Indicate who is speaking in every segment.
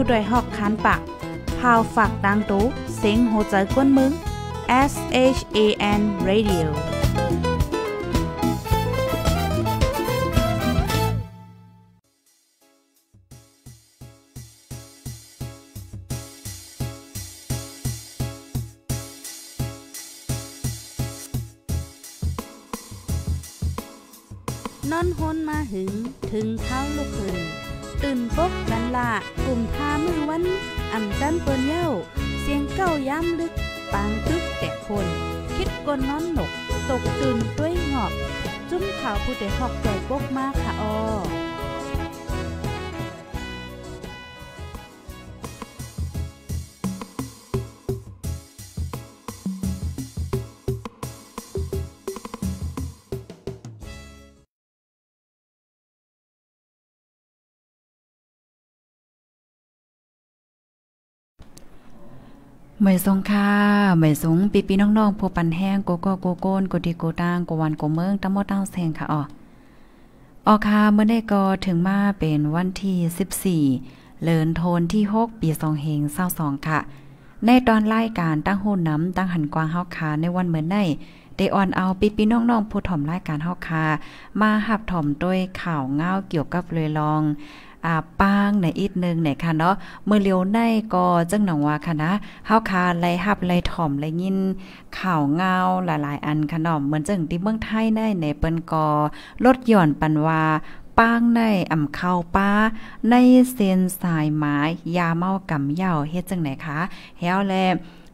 Speaker 1: ผู้ดยหอกคันปากพาวฝากดังตู้เซ็งโหใจกวนมึง S H A N Radio นอนฮนมาหึงถึงเท้าลูกหืนตื่นปกนันละกลุ่มท่ามือวันอ่ำจันเปิ้นเย้าเสียงเก้าย้ำลึก ปางตึกแต่คน คิดกนน้อนหนก ตกตื่นด้วยหงอบจุ้มขาวผู้เด็กหอกใจปกมากค่ะออเมยสงค่ะเมยสงปีปีน้องๆู้ปันแห้งโกโก้โกโก้นโกดีโกตางโกวันโกเมืองตั้มอดเต้าแซงค่ะอ๋อออค่ะเมื่อได้ก็ถึงมาเป็นวันที่14เลินโทนที่6ปีสองเฮงเศร้าสองค่ะ ในตอนไล่การตั้งหูน้ำตั้งหันกวางเฮาคาในวันเหมือนได้ได้ออนเอาปีปีน้องๆผู้ถ่อมไล่การเฮาคามาหับถ่อมด้วยข่าวเงาเกี่ยวกับเลยลองอ่าปางในอีกนึงไหนค่ะเนาะ เมื่อเลียวในก็จังหนองว่าค่ะนะ เฮาคาไลฮับไลถ่อมไลยิน ข่าวเงาหลายๆ อันค่ะนมเหมือนจังที่เมืองไทยในในเปิ้นก็ลดหย่อนปันว่าป้างในอ่ำเข้าป้า ใน เส้นสายไม้ ยาเมากำเย่าเฮ็ดจังไหนคะแฮวแล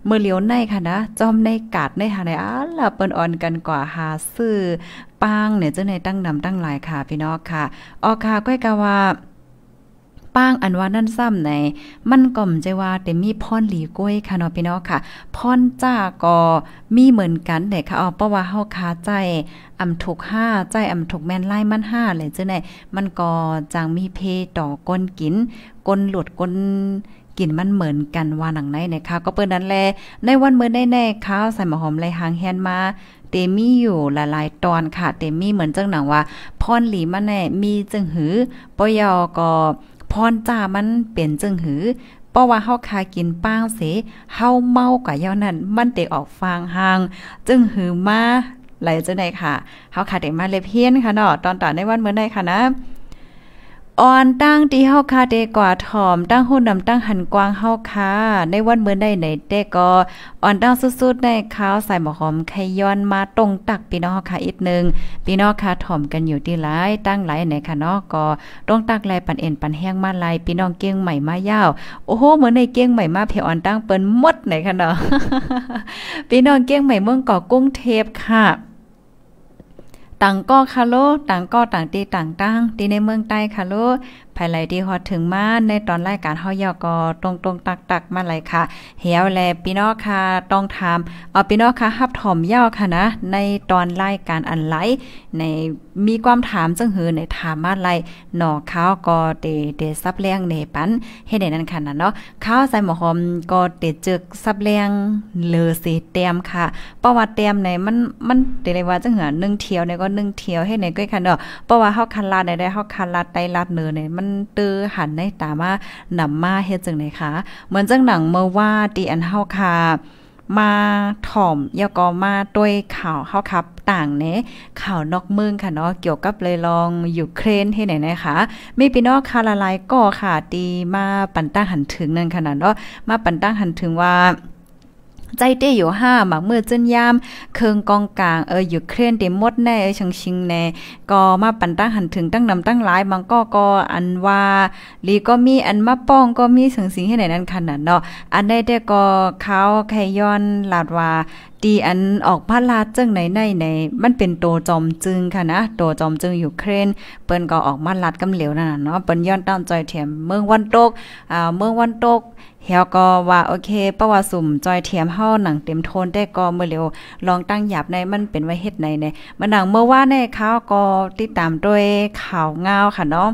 Speaker 1: เมื่อเลียวในค่ะนะ จอมในกาดในหาในอ่ะละเปิ้นอ่อนกันกว่าหาซื้อปางเนี่ยจังในตั้งนำตั้งหลายค่ะ พี่น้องค่ะ ออค่ะก้อยกะว่าป้างอันว่านั่นซ้ำใน มันก่อมใจว่าเต็มมีพรหลีกล้วยค่ะเนาะพี่น้องค่ะพรจ้าก็มีเหมือนกันแต่ค่ะเอาเพราะว่าเฮาคาใจอำถูกห้าใจอำถูกแม่นไล่มันห้าเลยจ้าไหนมันก็จังมีเพต่อก้นกินก้นหลุดก้นกินมันเหมือนกันว่าหนังไหนนะคะก็เปิ้นนั้นแลในวันเมื่อแน่ๆข้าวใส่หมะหอมไรหางแฮนมาเตมี่อยู่หลายๆตอนค่ะเตมี่เหมือนจังหนังว่าพรหลีมนแน่มีจึงหือปยอก็พรจ้ามันเป็นจึงหือเพราะว่าเฮาคากินป้างเสเฮาเมากว่าย่านั้น มันเตออกฟางหาง จึงหือมาไหลจังไดค่ะเฮาคาเตมาเลเพี้ยนค่ะเนาะตอนต่อในวันเมื่อใดค่ะนะอ่อนตั้งที่เฮาคาเดกว่าถอมตั้งหุ่นนำตั้งหันกวางเฮาคาในวันเมื่อใดไหนแต่ก็อ่อนตั้งสุดๆในข้าวใส่หมอหอมไขย้อนมาตรงตักพี่น้องค่ะอีกนึงพี่น้องค่ะถอมกันอยู่ที่หลายตั้งหลายไหนค่ะเนาะก็ตรงตักแลายปันเอ็นปันแห้งมาหลายพี่น้องเกี้ยงใหม่มายาวโอ้โหเหมือนในเกี้ยงใหม่มาเพียอ่อนตั้งเปิ้นหมดไหนค่ะเนาะพี่น้องเกี้ยงใหม่เมืองก่อกุ้งเทพค่ะต่างก็คาโล ต่างก็ต่างตีต่างตั้งตีในเมือง ใต้คาโลภายไหลที่ฮอดถึงมาในตอนรายการเฮายอกอตรงตรงตักตักมาเลยค่ะเหี่ยวแลพี่น้องค่ะต้องถามเอาพี่น้องค่ะฮับถมย่อค่ะนะ ในตอนรายการอันไหลในมีความถามจังหือในถามมาไลหนอข้าวกอเตเตซับเลแยงในปันให้ได้นั่นค่ะนะเนาะข้าวใส่หมอหอมกอเตจึกซับเลแยงเลอสีเต็มค่ะประวัติเต็มในมันมันเดเลยว่าจังหืองเทียวในก็นึ่งเทียวให้ดในก้อยค่ะเนาะเพราะว่าเฮาคันลาดได้เฮาคันลาดไตลาดเนือในมันันตือหันในตามาหนำมาเฮ็ดจังไหนคะเหมือนจังหนังเมื่อว่าตีอันเฮาค่ะมาถ่อมยก็มาด้วยข่าวเฮาครับต่างเนข่าวนอกเมืองค่ะเนาะเกี่ยวกับเลยลองอยู่เครนที่ไหนนะคะมีพี่น้องคาาไลายก็ค่ะดีมาปันตั้งหันถึงนั่นขนาดเนาะมาปันตั้งหันถึงว่าใจเตี้ยอยู่ห้าหมักมื่อจ้นยาม เคืองกองกลางเอออยู่เคลื่อนเต็มมดแน่เออชังชิงแน่ก็มาปันตั้งหันถึงตั้งนำตั้งหลายมังก็ก็อันว่าลีก็มีอันมาป้องก็มีส่งสิงให้ไหนนั้นขนาดเนาะอันได้แต่ก็เขาแครย้อนลาดว่าดีอันออกพาลาดจ้งไหนในใน มันเป็นโตจอมจึงค่ะนะโตจอมจึงอยู่เครนเปิ้นก็ออกมาลัดกำเหลวนั่นเนาะเปิ้นย้อนต้าใจอยแถมเมืองวันตกอ่าเมืองวันตกเฮาก็ว่าโอเคเพระว่าสุ่ม จอยเทียมเฮาหนังเต็มโทนได้ก็เมื่อเร็ว ลองตั้งหยาบ ในมันเป็นไว้เฮ็ดในเนยมันหนังเมื่อว่าในข่าวก็ติดตามด้วยข่าวเงาค่ะเนาะ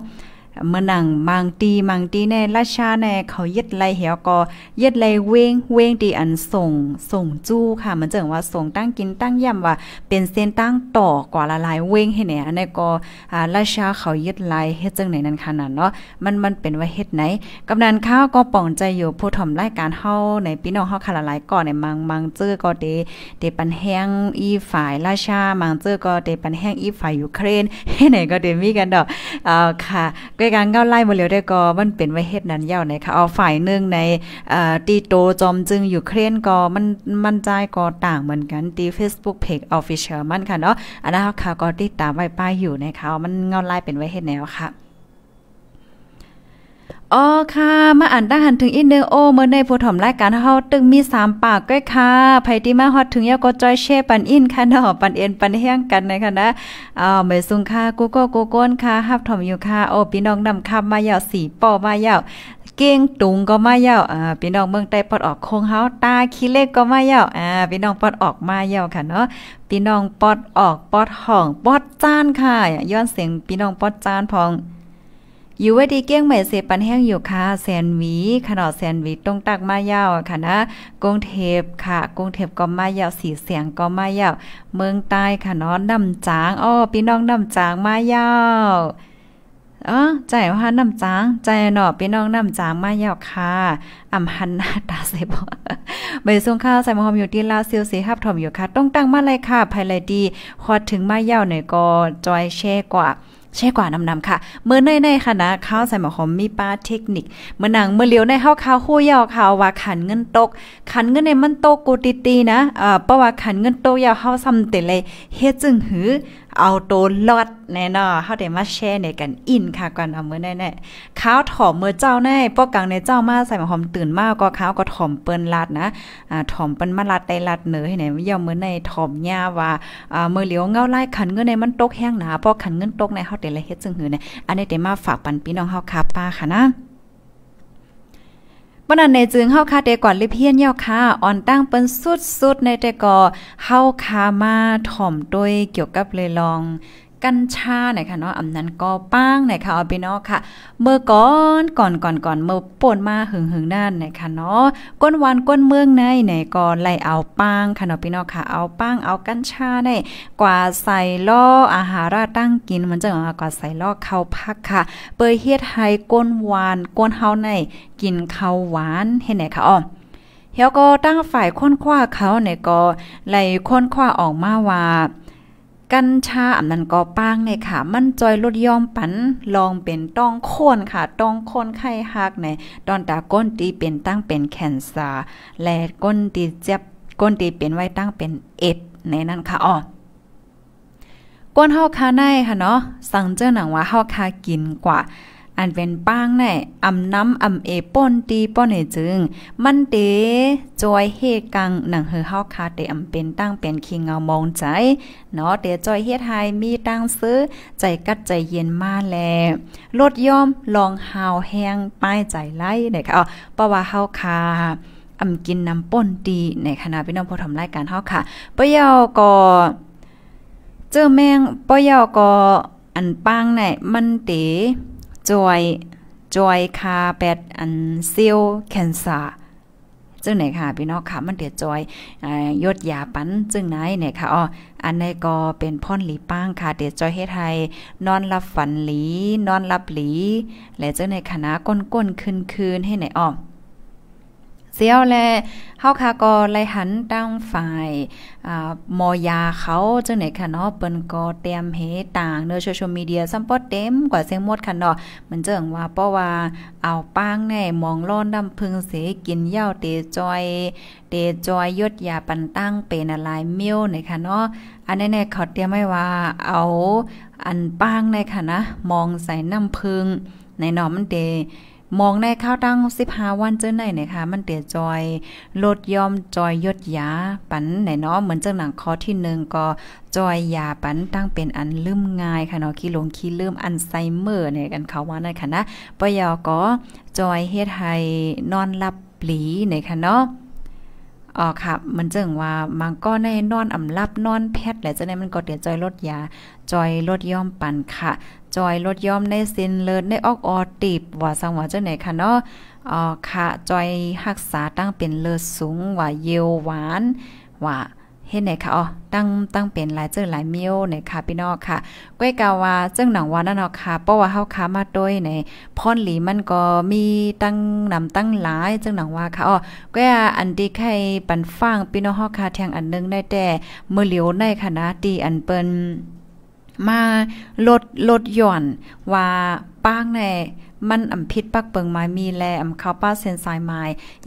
Speaker 1: เมื่อนังมังตีมังตีแน่ราชาแน่เขาเย็ดไรเหี่ยวก็เย็ดไรเวงเวงตีอันส่งส่งจู้ค่ะมันเจิงว่าส่งตั้งกินตั้งย่ำว่า เป็นเส้นตั้งต่อกว่าละลายเวงให้แน่อันนี้ก็อราชาเขาเย็ดไรเฮ็ดจังไหนนั้นขนาดเนาะมันมันเป็นว่าเฮ็ดไหนกำนันข้าวก็ป่องใจอยู่ผู้ถ่อมรายการเฮาในพี่น้องเฮาคาะละลายก่อนในมังมังเจอก็เดเดปันแห้งอีฝ่าย ราชามังเจอก็เดปันแห้งอีฝ่ายยูเครน ให้ไหนก็เดมีกันดอกอ่าค่ะก็การเง้าไล่มาเลียวได้ก็มันเป็นไว้เฮ็ดนั้นยาวไหนคะเอาฝ่ายหนึ่งในตีโตจอมจึงอยู่เครนก็มันมันใจก็ต่างเหมือนกันตี Facebook Page Official มันค่ะเนาะอันนั้นค่ะก็ติดตามไว้ป้ายอยู่นะคะมันเงาไล่เป็นไว้เฮ็ดแนวค่ะอ๋อค่ะ มาอ่านด้านหันถึงอนเนึงโอเมื่อในผู้ถมรายการเฮาตึงมีสามปากก้อยค่ะไพที่มาฮอดถึงยาก็จอยเช่ปันอินค่ะเนาะปันเอ็นปันแห้งกันนะคะนะอ่าเม่ซุงค่ะกูโก้กูโก้นค่ะ ฮับถมอยู่ค่ะ โอ้พี่น้องนำคำมาเยาวสีปอมาเยาวเก่งตุงก็มาเยาวอ่าพี่น้องเมืองใต้ปอดออกคงเฮา ตาคิดเล็กก็มาเยาวอ่าพี่น้องปอดออกมาเยาวค่ะเนาะพี่น้องปอดออกปอดห้องปอดจานค่ะ ย้อนเสียงพี่น้องปอดจานพองอยู่ว่าดีเกี้ยงใหม่เสปันแห้งอยู่ค่ะ แซนวีขนอดแซนวีตรงตักมายาวค่ะนะกรุงเทพค่ะกรุงเทพก็มายาวสีเสียงก็มายาว เมืองใต้ค่ะน้องน้ำจางอ้อพี่น้องน้ำจางมายาวอ๋อใจว่าน้ำจางใจหนอพี่น้องน้ำจางมายาะค่ะ อำหันหน้าตาเสบ่ใบส่งข้าวใส่มหอมอยู่ที่ลาเซียวสีหับถมอยู่ค่ะ ต้องตั้งมาเลยค่ะ ภายเลยดีพอถึงมายาะหน่อยก็จอยแช่กว่าใช่กว่านำนำค่ะเมื่อในในค่ะนะข้าวใส่หมอหอมมีป้าเทคนิค เมื่อหนังเมื่อเลี้ยวในข้าวข้าวคู่ยาวข้าวว่าขันเงินตก ขันเงินในมันโตกูตีตีนะ อ่าเพราะว่าขันเงินโตยาวข้าวซ้ำเตเลยเฮ็ดจึงหือเอาตโตลอดแน่นอนเฮาเด้มาแชร์ในกันอินค่ะ กันเอาเมื่อแน่ๆข้าวถอมเมื่อเจ้าแน่พวกกังในเจ้ามาใส่หอมตื่นมากก็ข้าวก็ถอมเปิ้นลัดนะ อ่าถอมเปิ้นมาลัดได้ลัดเหนือให้ไหนย่อมมื้อในถอมหญ้าว่า อ่า เมื่อเหลียวเงาไล่ขันเงินในมันตกแห้งหนาพวกขันเงินตกในเขาเด้ละเฮ็ดจึงหือเนี่ยอันนี้ได้มาฝากปันพี่น้องเขาคาป้าค่ะนะปนันในจึงเข้าคาเตก่อนลิเพียนเยาค่ะอ่อนตั้งเป็นสุดๆ ในแต่ก่อเข้าคามาถ่อมด้วยเกี่ยวกับเลยลองกัญชาไหนคะเนาะอำนั้นก็ป้างไหนคะเอาไปเนาะค่ะ เมื่อก่อนก่อนก่อนก่อนเมื่อป่นมาหึงหึงนั่นไหนคะเนาะ ก้นวันก้นเมืองในไหนก่อนไล่เอาป้างค่ะเนาะพี่เนาะค่ะเอาป้างเอากัญชาได้กว่าใส่ล่ออาหาราตั้งกินมันจะออกกว่าใส่ล่อเข้าพักค่ะเปยเฮ็ดไทยก้นวานก้นเฮาในกินข้าวหวานเห็นไหนคะอ๋อเฮาก็ตั้งฝ่ายค้นคว้าเขาเนี่ยก็ไล่ค้นคว้าออกมาว่ากัญชาอันนั้นก็ป้างในค่ะ มันจอยลดยอมปันลองเป็นต้องโค่นค่ะ ต้องโค่นไข้หักในตอนตาก้นตีเป็นตั้งเป็นแคนซาและก้นตีเจ็บ ก้นตีเป็นไว้ตั้งเป็นเอ็ดใน นั้น ค่ะอ๋อก้นเฮาคาในค่ะเนาะ สั่งเจ้าหนังว่าเฮาคากินกว่าอันเป็นป้างแน่อำน้ำอำเอป้นตีป้นเอจึง มันเตจอยเฮกังหนังเฮอเฮาคาเตอำเป็นตั้งเป็นคิงเงามองใจเนาะเตจอยเฮ็ดให้มีตั้งซื้อ ใจกัดใจเย็นมาแลลดย่อมลองหาวแห้งป้ายใจไล่นะค่ะอ๋อเพราะว่าเฮาคาอำกินน้ำป่นตีในคณะพี่น้องผู้ทำรายการเฮาค่ะเปยอก็เจอแมงเปยอก็อันปังไหนมันเตจอยจอยคาแปด อันเซลแคนซาจึงไหนค่ะพี่น้องค่ะ มัน เดือดจอยยดยาปันจึงไหนเนี่ยค่ะอ๋อ อันในก็ เป็นพ่อนหลีป้างค่ะ เดือดจอยเฮทไทยนอนรับฝันหลี นอนรับหลี และจึงในคณะก้น ก้นคืน คืน ให้ไหนอ๋อเสียวแลเฮาคาก็ไลหันตั้งฝ่าย อ่ามอยาเขาจังไหนคะเนาะ เปิ้นก็เตรียมเฮต่างเนอโซเชียลมีเดียซัมปอดเต็มกว่าเสียงมด คัะเนาะมันเจิงว่าเพราะว่าเอาป้างแน่มองล้อนดำพึงเสกินเหย้าเตจอย เตจอยยดยา ปันตั้ง เป็นอะไรมิ้วหนคะเนาะอันนี้เนี่ยเขาเตรียมไว้ว่าเอาอันป้างในค่ะนะมองใส่น้ำพึงในหนอมันเตมองในข้าวตั้งสิบห้าวันเจ้าไหน นะคะ มันเตียจอยลดยอมจอยยดยาปันไหนเนาะเหมือนเจ้าหนังคอที่หนึ่งก็จอยยาปันตั้งเป็นอันลืมง่าย ค่ะเนาะขี้ลงขี้ลืมอันไซเมอร์เนี่ยกันเขาว่านันค่ะนะปยอก็จอยเฮ็ดให้นอนหลับปลีในยค่ะเนาะอ๋อค่ะมันจึงว่ามันก็ในนอนอำลับ นอนแพทย์แหละจะในมันก็เดี๋ยวจอยลดยา จอยลดย่อมปันค่ะ จอยลดย่อมในสินเลิศในออกออติบว่าสังว่าเจ้าไหนค่ะเนาะอ๋อค่ะจอยรักษาตั้งเป็น เลิศสูง ว่าเยยวหวาน ว่าเฮ็ดไหนคะอ๋อตั้งตั้งเป็นหลาย เจอหลายเมียวไหนค่ะ พี่น้องค่ะ ก้วยกาวาเจ้าหนังวานั่นเนาะค่ะเพราะว่าเฮาค้ามาด้วยในพรหลีมันก็มีตั้งนำตั้งหลายเจ้าหนังวาค่ะอ๋อก้วยอันดี่ใครปันฟังพี่น้องเฮาค่ะแทงอันนึง ได้แต่เมื่อเหลียวในคณะตีอันเปิ้นมาลดลดหย่อนว่าป้าง ในมันอำพิษปักเปิงไม้มีแลอำเข้าป้าเซนายไม้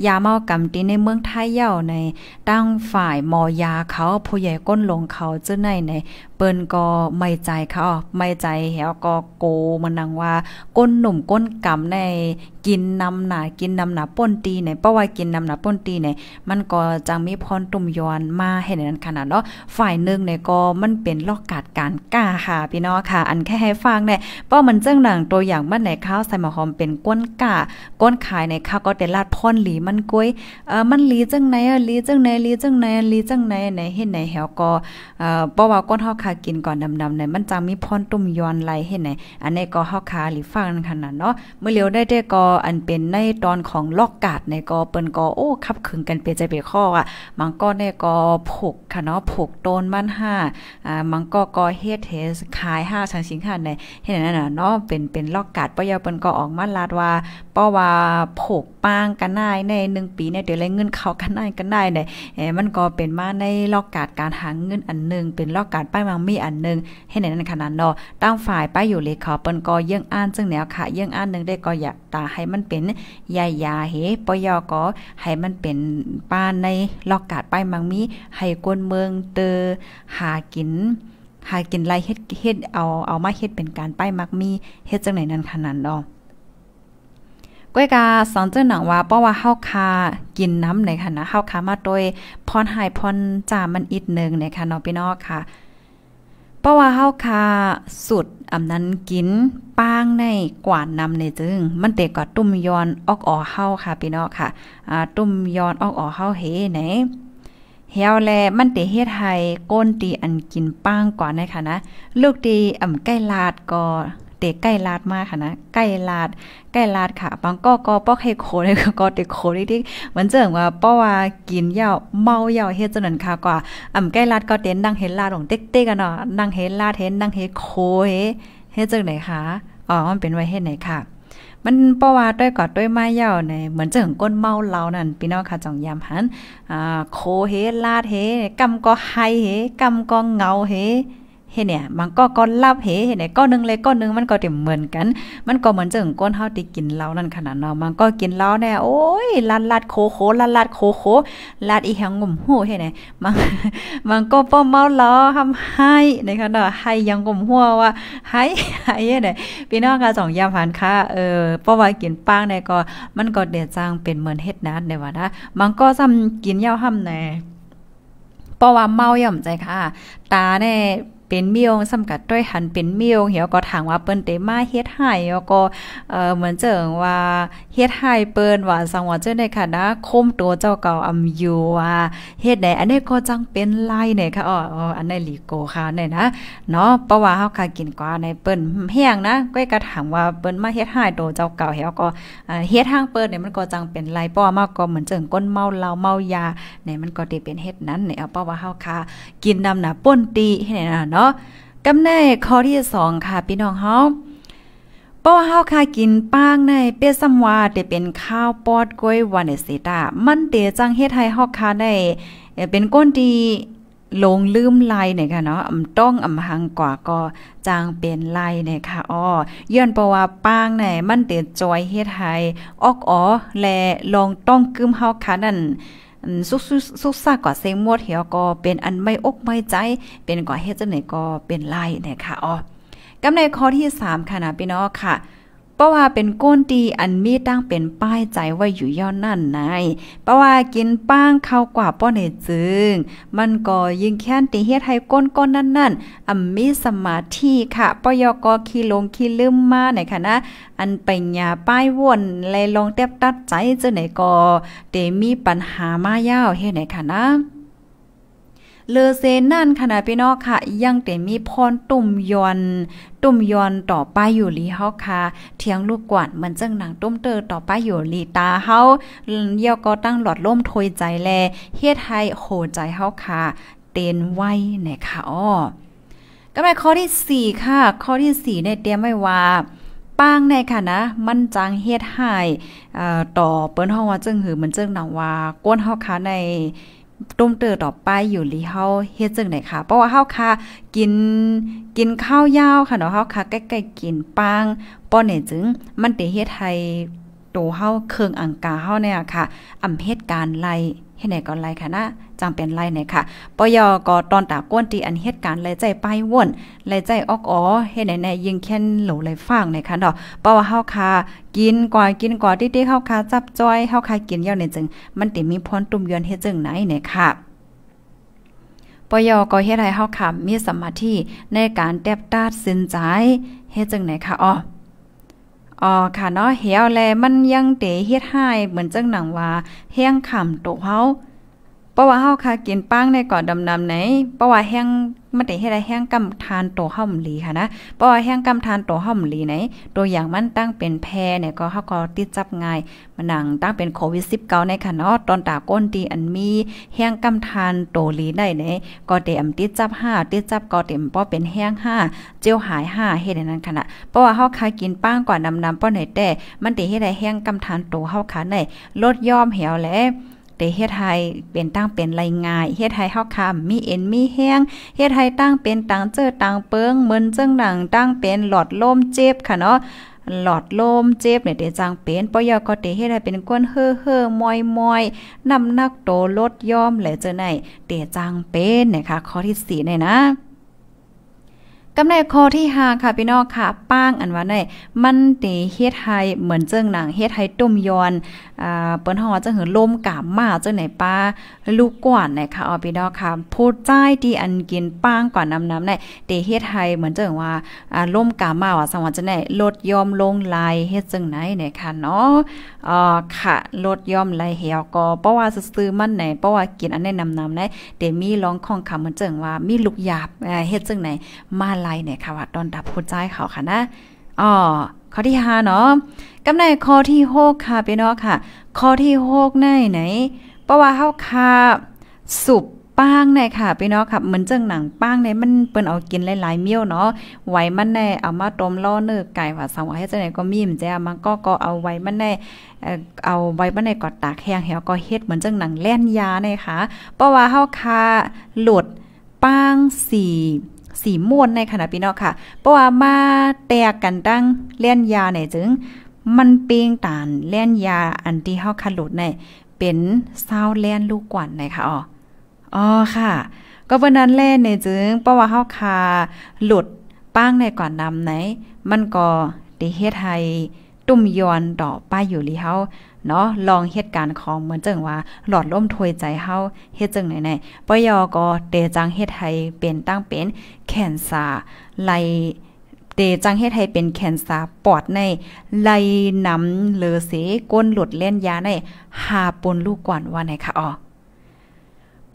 Speaker 1: ยาเมากำตีในเมืองไทยเย่าในตั้งฝ่ายมอยาเขาผู้ใหญ่ก้นลงเขาเจ้าในในเปิ้นก็ไม่ใจเขาไม่ใจเหวก็โกมันนังว่าก้นหนุ่มก้นกำในกินนำหนากินนำหนาป้นตีไหนเพราะว่ากินนำหนาป้นตีไหนมันก็จังมีพรตุ่มย้อนมาให้ในนั้นขนาดเนาะฝ่ายหนึ่งเนี่ยก็มันเป็นลอกกาดการกล้าค่ะพี่น้องค่ะ อันแค่ให้ฟังเนี่ยเพราะมันเจ้งหนังตัวอย่างมันในข้าวใส่หมอหอมเป็นก้นกาก้นขายในข้าวก็เดลาดพ่นหลีมันกล้วยเออมันหลีจังไหนหลีจังไหนหลีจังไหนหลีจังไหนไหนเห็นไหนเหวก็เออเพราะว่าก้นเฮาคากินก่อนดำๆในมันจังมีพรตุ่มย้อนไหลเห็นไหนอันนี้ก็เฮาคาหรือฟังขนาดเนาะ เมื่อเลียวได้ได้ก็อันเป็นในตอนของลอกกาดในก็เปิ้นก็โอ้คับขึงกันเป็นใจเปข้ออ่ะมังก็ในก็ผูกค่ะเนาะผูกต้นมันห้าอ่ามังก็ก็เฮ็ดเทสคายห้าชั้นสิงหาในเห็นนั่นน่ะเนาะเป็นเป็นลอกกาดป้ายาเปิ้นก็ออกมาลาดว่าป้าว่าผูกปางกันได้ในหนึ่งปีเนี่ยเดี๋ยวไรเงินเขากันได้กันได้เนี่ยมันก็เป็นมาในลอกกาดการหาเงินอันหนึ่งเป็นลอกกาดป้ายมาังมีอันนึงให้ในนั้นขนาดนอตั้งฝ่ายป้าอยู่เลยขอเปิ้นกอเยื่องอ่านจึงแนวค่ะ เยื่องอ่านนึงได้ก็อยากตาให้มันเป็นยายาเฮ ปยอก็ให้มันเป็นป้านในลอกกาดป้ายมังมีให้กวนเมืองเตอหากิน หากินไรเฮ็ดเฮ็ดเอาเอามาเฮ็ดเป็นการป้ายมักมีเฮ็ดจังไหนนั้นขนาดนอก้อยกาสอนเจ้าหนังว่าเพราะว่าเฮาคากินน้ำในค่ะนะเฮาคามาโดยพรหายพรจ่ามันอดหนึงในค่ะเนาะพี่น้องค่ะเพราะว่าเฮาคาสุดอำนั้นกินป้างในกวาดนำในจึง มันเตก็ตุ้มยอนออกออเฮาค่ะพี่น้องค่ะอ่าตุ้มยอนออกออเฮาเฮไหนเฮียวแลมันเตเฮ็ดให้ก้นตีอันกินป้างก่อนนะคะนะลูกตีอ่ำใกล้ลาดก่อเตใกล้ลาดมากค่ะนะใกล้ลาดใกล้ลาดค่ะบางก็ก็ป้กให้โคเลยก็เตะโคได้ที่เหมือนเจิงว่าป้อว่ากินเหย้าเมาเหย้าเฮ็ดจนนั้นค่ะกว่าอ่ำใกล้ลาดก็เต็นดังเห็นลาดของเต๊กๆกันเนาะดังเห็นลาดเห็นดังเห็นโคเฮ็ดจังไหนคะอ๋อ มันเป็นไว้เฮ็ดไหนค่ะ มันป้ว่าด้วยกอดด้วยไม้เยาวในเหมือนเจิงก้นเมาเหลานั่นพี่น้องค่ะจ่องยามหันอ่าโคเฮลาดเฮกำก็ไฮเฮกำก็เงาเฮเฮเนี่ย มันก็ก้อนลับเฮเฮเนี่ยก้อนนึงเลย ก้อนนึงมันก็เต็มเหมือนกัน มันก็เหมือนจึงก้นเฮาที่กินเหล้านั่นขนาดเนาะ มันก็กินเหล้าแน่โอ้ยลาดลาดโคโคลาดลาดโคโคลาดอีแหงงมหูวเฮเนี่ยมัน มันก็ป้อมเมาเล้าทำให้นะคะเนาะ ให้ยังงมหัวว่าให้ให้เนี่ยพี่น้องกนสองยามผ่านค่ะเออ เพราะว่ากินปังเนี่ยก็ มันก็เดือดจางเป็นเหมือนเฮ็ดนัดในว่านะมันก็ซ้ำกินเยาห้ำแน่เพราะว่าเมาย่อมใจค่ะ ตาเนี่ยเป็นมียงสำกัดด้วยหันเป็นมียงเหี่ยวก็ถางว่าเปิ้นเตมาเฮ็ดให้แลวก็เอ่อเหมือนเจิงว่าเฮ็ดให้เปิ้นว่าสังว่าเจ้าได้ค่ะนะคมตัวเจ้าเก่าอำอยู่ว่าเฮ็ดได้อันนี้ก็จังเป็นไล่เนี่ยค่ะอ๋ออันนี้หลีโกค่ะเนี่ยนะเนาะเพราะว่าเฮาค่ะกินกว่าในเปิ้นแห้งนะก้อยก็ถามว่าเปิ้นมาเฮ็ดให้ตัวเจ้าเก่าเหี่ยวก็เฮ็ดทางเปิ้นเนี่ยมันก็จังเป็นไล่เพราะว่ามากก็เหมือนเจิงก้นเมาเหล้าเมายาเนี่ยมันก็ได้เป็นเฮ็ดนั้นเนี่ยเพราะว่าเฮาค่ะกินนำหน้าป่นตีเนี่ยนะเนาะาะกำเนิดข้อที่สองค่ะพี่น้องเฮาป้าเฮาค่ะกิน ป้างในเปียสำว่าแต่เป็นข้าวปอดกล้วยวานเสตามันเตจังเฮ็ดให้เฮาค่ะได้เป็นก้นดีลงลืมลายเนี่ยค่ะเนาะอำต้องอำหังกว่าก็จางเป็นลายเนี่ยค่ะอ้อย้อนเพราะว่าป้างในมันเตจอยเฮ็ดให้ออกอ๋อและลอง ต้องกึมเฮาค่ะนั่นสุกสุกซากกว่าเซงมวดเหี่ยวก็ เป็นอันไม่อกไม่ใจ เป็นก่าเฮ็ดจัไหนก็เป็นไล่นะคะอ๋อกำในข้อที่ 3ค่ะนะพี่น้องค่ะราะว่าเป็นก้นดีอันมีตั้งเป็นป้ายใจไว้อยู่ย้อนนั่นนายเพราะว่ากินป้างเข้ากว่าป้อนเนจึง มันก็ยิ่งแค้นตีเฮ็ดให้ก้นก้นนั่นนั่นอัมมีสมาธิค่ะปยกอขี้ลงขี้ลืมมาไหนคะนะอันเป็นยาป้ายวนเลยลงเตบตัดใจเจ้ไหนก็เตมีปัญหามายาวเฮ็ดไหนคะนะเลอเซนนั่นขนาดพี่น้องค่ะ ยังแต่มีพรตุ่มยอนตุ่มยอนต่อไปอยู่ลีเฮาค่ะเทียงลูกกวาดเหมือนจังหนังตุ้มเตอต่อไปอยู่ลีตาเฮาเยี่ยวก็ตั้งหลอดล่มทวยใจแลเฮ็ดให้โหใจเฮาค่ะ เต็นไว้นะคะอ้อก็ไปข้อที่4ค่ะข้อที่4ี่ในเตรียมไว้ว่าป้างในค่ะนะมันจังเฮ็ดให้ต่อเปิ้นเฮาว่าจึงหือเหมือนจึงหนำว่าก้นเฮาค่ะในต้มเตอต่อไปอยู่ลีเฮาเฮ็ดจังได๋ค่ะเพราะว่าเฮาค่ะ กินกินข้าวยาวค่ะเนาะเฮาค่ะใกล้ๆ กินปังป้อนี่จึงมันติเฮ็ดให้โตเฮาเครื่องอังกาเฮาเนี่ยค่ะ อำเฮ็การไลให้ไหนก่อนไล่ค่ะนะจำเป็นไล่เนี่ยค่ะปยก็ตอนตาก้นตีอันเหตุการณ์เลยใจไปว่นเลยใจออกอ๋อให้ไหนไหนยิงแค้นหลูเลยฟังเนี่ยค่ะเนาะเพราะว่าเฮาคากินก่อนกินก่่นที่ที่เฮาคาจับจ้อยเฮาคากินเยาเนี่ยจึงมันติมีพรตุ่มยอนเฮ็ดจึงไหนเนี่ยค่ะปยก็เฮ็ดให้เฮาค่ะมีสมาธิในการแตบตาดสินใจเฮ็ดจึงไหนค่ะอ๋ออ๋อค่ะเนาะเหี่ยวแล มันยังเตเฮ็ดให้เหมือน จัง หนังว่าแห้งขำตกเฮาเพราะว่าเฮาค่ะกินป้งในก่อนดำนำไหนเพราะว่าแห้งมันได้ห้ได้แห้งกำทานโตห้อมหลีค่ะนะเพราะว่าแห้งกำทานโตห้อมหลีไหน ตัวอย่างมันตั้งเป็นแพรเนี่ยก็เฮาก็ติดจับง่ายมันหนังตั้งเป็นโควิด19ในค่ะเนาะตอนตาก้นตีอันมีแห้งกำทานโตลีได้ไหน ก็เต็มติดจับ5ติดจับก็เต็มป้อเป็นแห้ง5เจียวหาย5เฮ็ดให้นั้นค่ะเพราะว่าเฮาค่ะกินป้งก่อนดำนำเป้อไหนแต่มันได้ห้ได้แห้งกำทานโตเฮาค่ะไดลดย่อมเหี่ยวแลเฮ็ดให้เป็นตั้งเป็นไรง่ายเฮ็ดให้เฮาคำมีเอ็นมีแห้งเฮ็ดให้ตั้งเป็นตังเจอตังเปิงเหมือนจังหนังตั้งเป็นหลอดลมเจ็บค่ะเนาะ หลอดลมเจ็บเนี่ยเตจังเป็นปอยก็เตเฮ็ดให้เป็นก้นเฮ่อเฮ่อมอยมอยน้ำหนักโตลดย่อมแหละเจอไหน เตจังเป็นเนี่ยค่ะข้อที่4เนี่ยนะกำในคอที่หาค่ะพี่น้องค่ะป้างอัน ว่าในมันเตเฮ็ดไฮเหมือนเจิงหนัง เฮ็ดไฮต้มยอนอ่าเปิ้นฮอจังหือลมกามมาจังไหนป้าลูกก่อนนะคะอ๋อพี่น้องค่ะพูดจ้ที่อันกินป้างก่อนน้ำนได้เตเฮ็ดไฮเหมือนเจิงว่าอ่าลมกามมาว่าสังว่าจังไหนลดยอมลงลายเฮ็ดจังไหนนะคะเนาะอ่อค่ะลดยอมลายเหี่ยวก็เพราะว่าซื้อมันไหนเพราะว่ากินอันแนะนำๆได้เตมีร้องของคำเหมือนเจิงว่ามีลูกหยาบเฮ็ดจังไหนมาไรเนี่ยค่ะว่าตอนดับหัวใจเขาค่ะนะอ๋อข้อที่ห้าเนาะกำในข้อที่หกค่ะพี่น้องค่ะ ข้อที่หกในไหนเพราะว่าเฮาคาะสุบป้างในค่ะพี่น้องค่ะเหมือนเจังหนังป้าง ในมันเปิ้นเอากินหลายๆเมี้ยวเนาะ ไว้ มันในเอามาต้มล่อเนื้อไก่ว่าสังว่าให้เจังไหนก็มีมันจะมันก็ก็เอาไว้ มันในเอาไว้มันในกอดตากแห้งเหวก็เฮ็ดเหมือนเจังหนังแล่นยาในค่ะ เพราะว่าเฮาคาะหลุดป้างสี่สีม่วนในขณะพี่น้องค่ะ เพราะว่ามาแตกกันตั้งเล่นยาในจึง มันเปียงตานเล่นยาอันที่เฮาคัดหลุดในเป็นเศร้าเล่นลูกกวนในค่ะอ๋ออ๋อค่ะ ก็วันนั้นแล่นในจึงเพราะว่าเฮาคาหลุดป้างในก่อนนำไหน มันก็ได้เฮ็ดให้ตุ่มยอนต่อป้าอยู่ลีเฮาเนาะ ลองเหตุการณ์ของ เหมือนจังว่า หลอดล่มถวยใจเฮาเฮ็ดจังไหนไหนปยอก็เตจังเฮ็ดให้เป็นตั้งเป็นแขนสาไหลเตจังเฮ็ดให้เป็นแขนสาปอดในไหลนำเลอเสก้นหลุดเล่นยาในหาปนลูกก่อนว่าไหนคะอ๋อ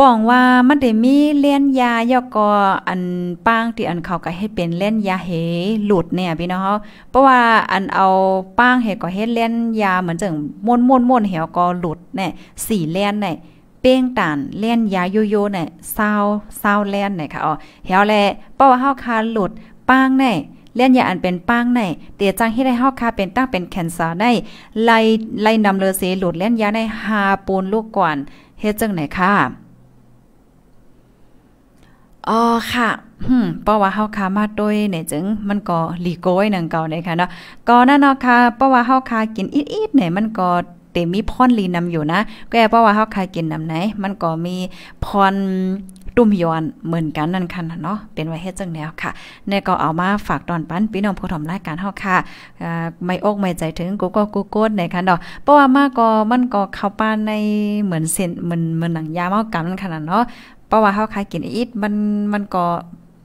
Speaker 1: ป้องว่ามันได้มีเล่นยายอกออันป้างที่อันเขาก็ให้เป็นเล่นยาเหหลุดเนี่ยพี่น้องเพราะว่าอันเอาป้างเฮก็เฮ็ดเล่นยาเหมือนจังม่วนม่วนม่วนเหี่ยวก็หลุดเนี่ยสี่เล่นเนี่ยเป้งตานเล่นยาโยโย่เนี่ยซาวซาวเล่นเนี่ยค่ะอ๋อเหี่ยวแลเพราะว่าเฮาคาหลุดป้างเนี่ยเล่นยาอันเป็นป้างในเตียจังให้ได้เฮาคาเป็นตั้งเป็นแคนเซอร์ได้ไล่ไล่นำเลอเสหลุดเล่นยาในหาปูนลูกก่อนเฮ็ดจังไหนค่ะอ๋อค่ะเพราะว่าเฮาคามาด้วยเนี่ยจึงมันก็หลีโก้ยนังเก่าเนี่ยค่ะเนาะก็นั่นเนาะค่ะเพราะว่าเฮาคากินอิดๆเนี่ยมันก็เต็มมีพรลีนำอยู่นะก็เพราะว่าเฮาคากินนำไหน มันก็มีพรตุ้มยอนเหมือนกันนั่นค่ะเนาะ เป็นไว้เฮ็ดจังแนวค่ะเนี่ยก็เอามาฝากตอนปั้นพี่น้องผู้ถมรายการเฮาค่ะ ไม่อกไม่ใจถึงกูก็กูโกดในค่ะเนาะ เพราะว่ามาก็มันก็เข้าป้านในเหมือนเส้นเหมือนเหมือนหนังยาเมากันนั่นค่ะเนาะเพราะว่าเฮาคายกินอิดมันมันก็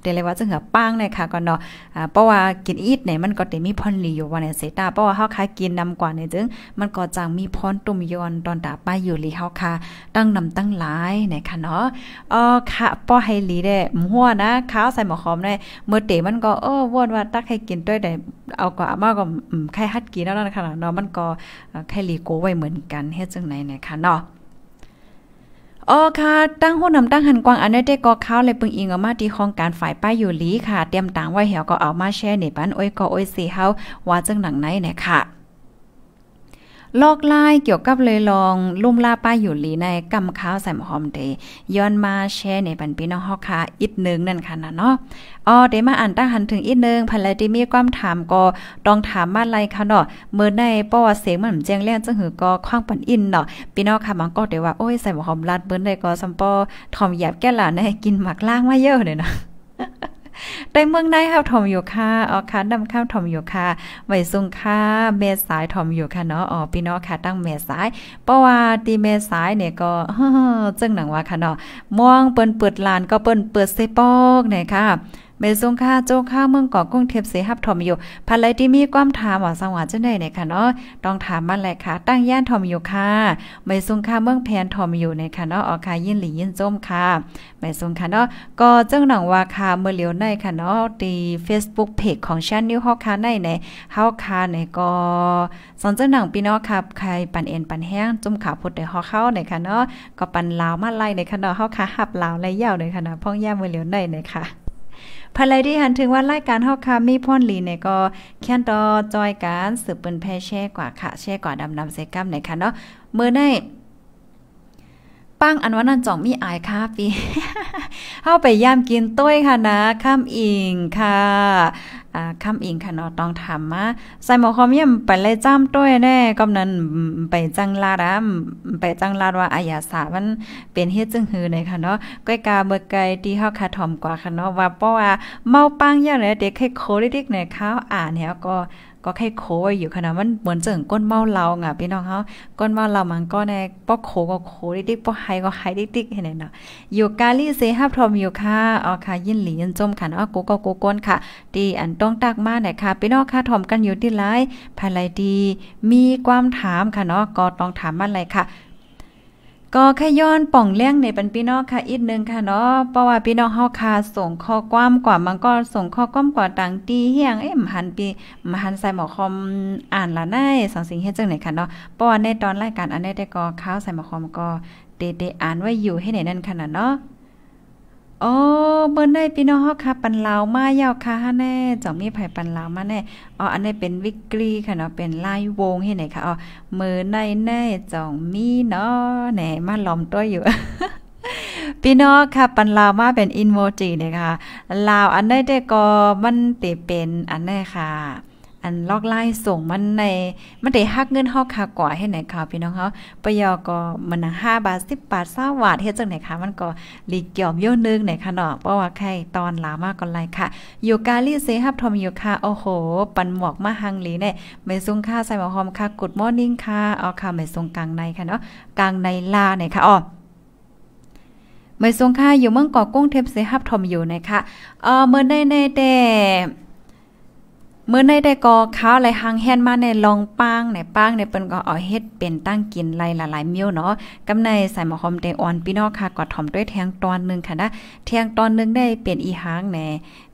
Speaker 1: เดเลยว่าจะเหือปังเลยค่ะก่อนเนาะอ่าเพราะว่ากินอีดเนี่ยมันก็จะมีพรลีอยู่วันในเซตาเพราะว่าเฮาคายกินนำกว่าเนี่ยจึงมันก็จังมีพรตุ่มยอนตอนตาปอยู่ลีเฮาค่ะตั้งนำตั้งหลายเนี่ยค่ะเนาะอ๋อค่ะป้อให้ลีได้หัวนะข้าวใส่หมอคอมได้ เมื่อเตมันก็เออวนว่าตักให้กินด้วยได้เอาก็มากก็ไข่ฮัดกินแล้วนั่นค่ะเนาะมันก็ไข่ลีโกไว้เหมือนกันเฮ็ดจังไหนเนี่ยค่ะเนาะอ๋อค่ะ ตั้งหุ้นนำตั้งหันกวางอันนี้ได้ก็ข้าเลยปึงอิงออกมาที่ของการฝ่ายป้ายอยู่ลีค่ะ เตรียมต่างไว้เหี่ยวก็เอามาแช่ในบ้านอ้อยก็อ้อยสีเฮาว่าจังหนังไหนเนี่ยค่ะลอกลายเกี่ยวกับเลยลองลุ่มลาป้าอยู่หลีในกำข้าวใส่หอมเดย์ย้อนมาแชร์ ในปันพี่น้องฮอกคาอีกนึงนั่นค่ะนะเนาะอ๋อเดยมาอ่านตั้งหันถึงอีกนึงพันลยทีมีความถามก็ต้องถามมาไลค่ะเนาะเมื่อในป้อเสียงมันแจ้งเลี้ยงจะหือก็คว้างปันอินเนาะพี่น้องค่ะมันก็เดี๋ยวว่าโอ้ยใส่หอมลัดเบิ้นได้ก็สัมปอทอมหยาบแก้หลานให้กินหมักล่างมาเยอะเลยเนาะได้เมืองในข้าวถมอยู่ค่ะอ๋อค่ะนำข้าวถมอยู่ค่ะไว้ซุงค่ะเมสายถมอยู่ค่ะเนาะอ๋อพี่น้องค่ะตั้งเมสายเพราะว่าตีเมสายเนี่ยก็เฮ้อจึงหนังว่าค่ะเนาะม่วงเปิ้นเปิดลานก็เปิ้นเปิดเซปอกเนี่ยค่ะเมซุงค่าโจ้ข้าวเมืองเกาะกุ้งเทปเสียหับถมอยู่พันไรที่มีความถามว่าสังหวะจะได๋เนี่ยค่ะเนาะต้องถามมาแหละค่ะ ตั้งย่านถมอยู่ค่ะเมซุงค่าเมืองแผนถมอยู่เนี่ยค่ะเนาะออค่ะยินหลียินจ้มค่ะเมซุงค่ะเนาะก็จ้าหนังว่าค่ะเมื่อเหลียวในค่ะเนาะตีเฟซบุ๊กเพจของชันนิวฮอค่ะในในเฮาค่ะในก็สอนเจ้าหนังพี่น้องค่ะใครปันเอ็นปันแห้งจุ่มขาพุดเด้ฮอเข้าในค่ะเนาะก็ปันลาวมาไล่ในค่ะเนาะเฮาค่ะหับลาวไล่ยาวในค่ะเนาะพ่องย่เมื่อเหลียวในในค่ะภายไลที่หันถึงว่ารายการเฮาค่ะมีพ่อนหลีเนี่ยก็ แค้นต่อจอยการสืบเปิ้นแพ่แช่กว่าค่ะแช่กว่าดำดำเซกัมไหนค่ะเนาะเมื่อได้ปั้งอันว่านันจ่องมีอายค่ะปีเข้าไปย่ามกินต้วยค่ะนะข้ามอิงค่ะคำอิงค่ะเนาะต้องถามมาใส่หมอคอมเยี่ยมไปเลยจ้ามต้วยแน่กำนั้นไปจัง ลาดอ่ะไปจังลาดว่าอายาสามันเป็นเฮ็ดจึงหือในค่ะเนาะก้อยกาเบิกไกที่เฮาคาถอมกว่าค่ะเนาะว่าเพราะว่าเมาปังอย่างไรเด็กให้โคเล็กๆในข้าวอ่านเนี่ยก็ก็แค่โคอยู่ขนาดมันเหมือนเจิงก้นเมาเราอ่ะพี่น้องเฮาก้นเมาเรามันก็ในป้อโคก็โคดิ๊กป้อไฮก็ไฮดิ๊กเห็นไหมเนาะ อยู่กาลีเซฮับทอมอยู่ค่ะอ๋อค่ะ ยินหลียินจมค่ะอ๋อกูก็กูก้นค่ะดีอันต้องตักมาหน่อยค่ะ พี่น้องค่ะทอมกันอยู่ที่ไลฟ์ภายไลดี มีความถามค่ะ เนาะก็ต้องถามมาเลยค่ะก็ขย้อนป่องเลี้ยง ในปันพี่น้องค่ะอีกนึงค่ะเนาะเพราะว่าพี่น้องเฮาค่ะส่งข้อความกว่ามันก็ส่งข้อความกว่าต่างตีเฮียงเอ๊ะมหันปีมหันใส่หมอคอมอ่านละได้สังสิ่งเฮ็ดจังไหนค่ะเนาะเพราะว่าในตอนรายการอันนี้แต่ก็ข้าวใส่หมอคอมก็เตเๆอ่านไว้อยู่ให้ไหนนั่นค่ะเนาะโอ้เบิ่นได้พี่น้องเฮาค่ะปันลาวมาเยาวค่ะแน่จอมมีไผปันลาวมาแน่ อ๋อ อันนี้เป็นวิกฤตค่ะเนาะเป็นไล่วงให้ไหนค่ะอ๋อ มือในแน่จองมีเนาะแหนมาล้อมตัวอยู่พี่น้องค่ะปันลาวมาเป็นอินโมจิเนี่ยค่ะลาวอันนี้ได้ก็มันติเป็นอันนี้ค่ะอันลอกไล่ส่งมันในมันได้ฮักเงินฮอกคาก่อให้ไหนค่ะพี่น้องเขาปยอก็มันห้าบาทสิบบาทสาวาทเฮ็ดจังไหนคะมันก็หลีกย่อมโยนึงไหนคะเนาะเพราะว่าใครตอนลามากก่าไรค่ะอยู่กาลีเซฮับทอมอยู่ค่ะโอ้โหปันหมอกมาหังหลีเนี่ยไม่ซุงค่าใส่หมอกหอมค่ะกุดมอร์นิ่งค่ะเอาค่ะไม่ซุงกลางในค่ะเนาะกลางในลาไหนค่ะอ๋อเม่ทรงค่า อยู่เมืองก่อกุ้งเทปเซฮับทอมอยู่นะ คะเออเมื่อได้ในแต่เมื่อในได้ก็ข้าวไรหางแฮนมาในลองปังในปังในเปิ้นก็เอาเฮ็ดเป็นตั้งกินไหลหลายๆมิ่วเนาะกำในใส่หมอหอมเตอ่อนพี่น้องค่ะก็ถ่อมด้วยแทงตอนหนึ่งค่ะนะแทงตอนหนึ่งได้เป็นอีหางใน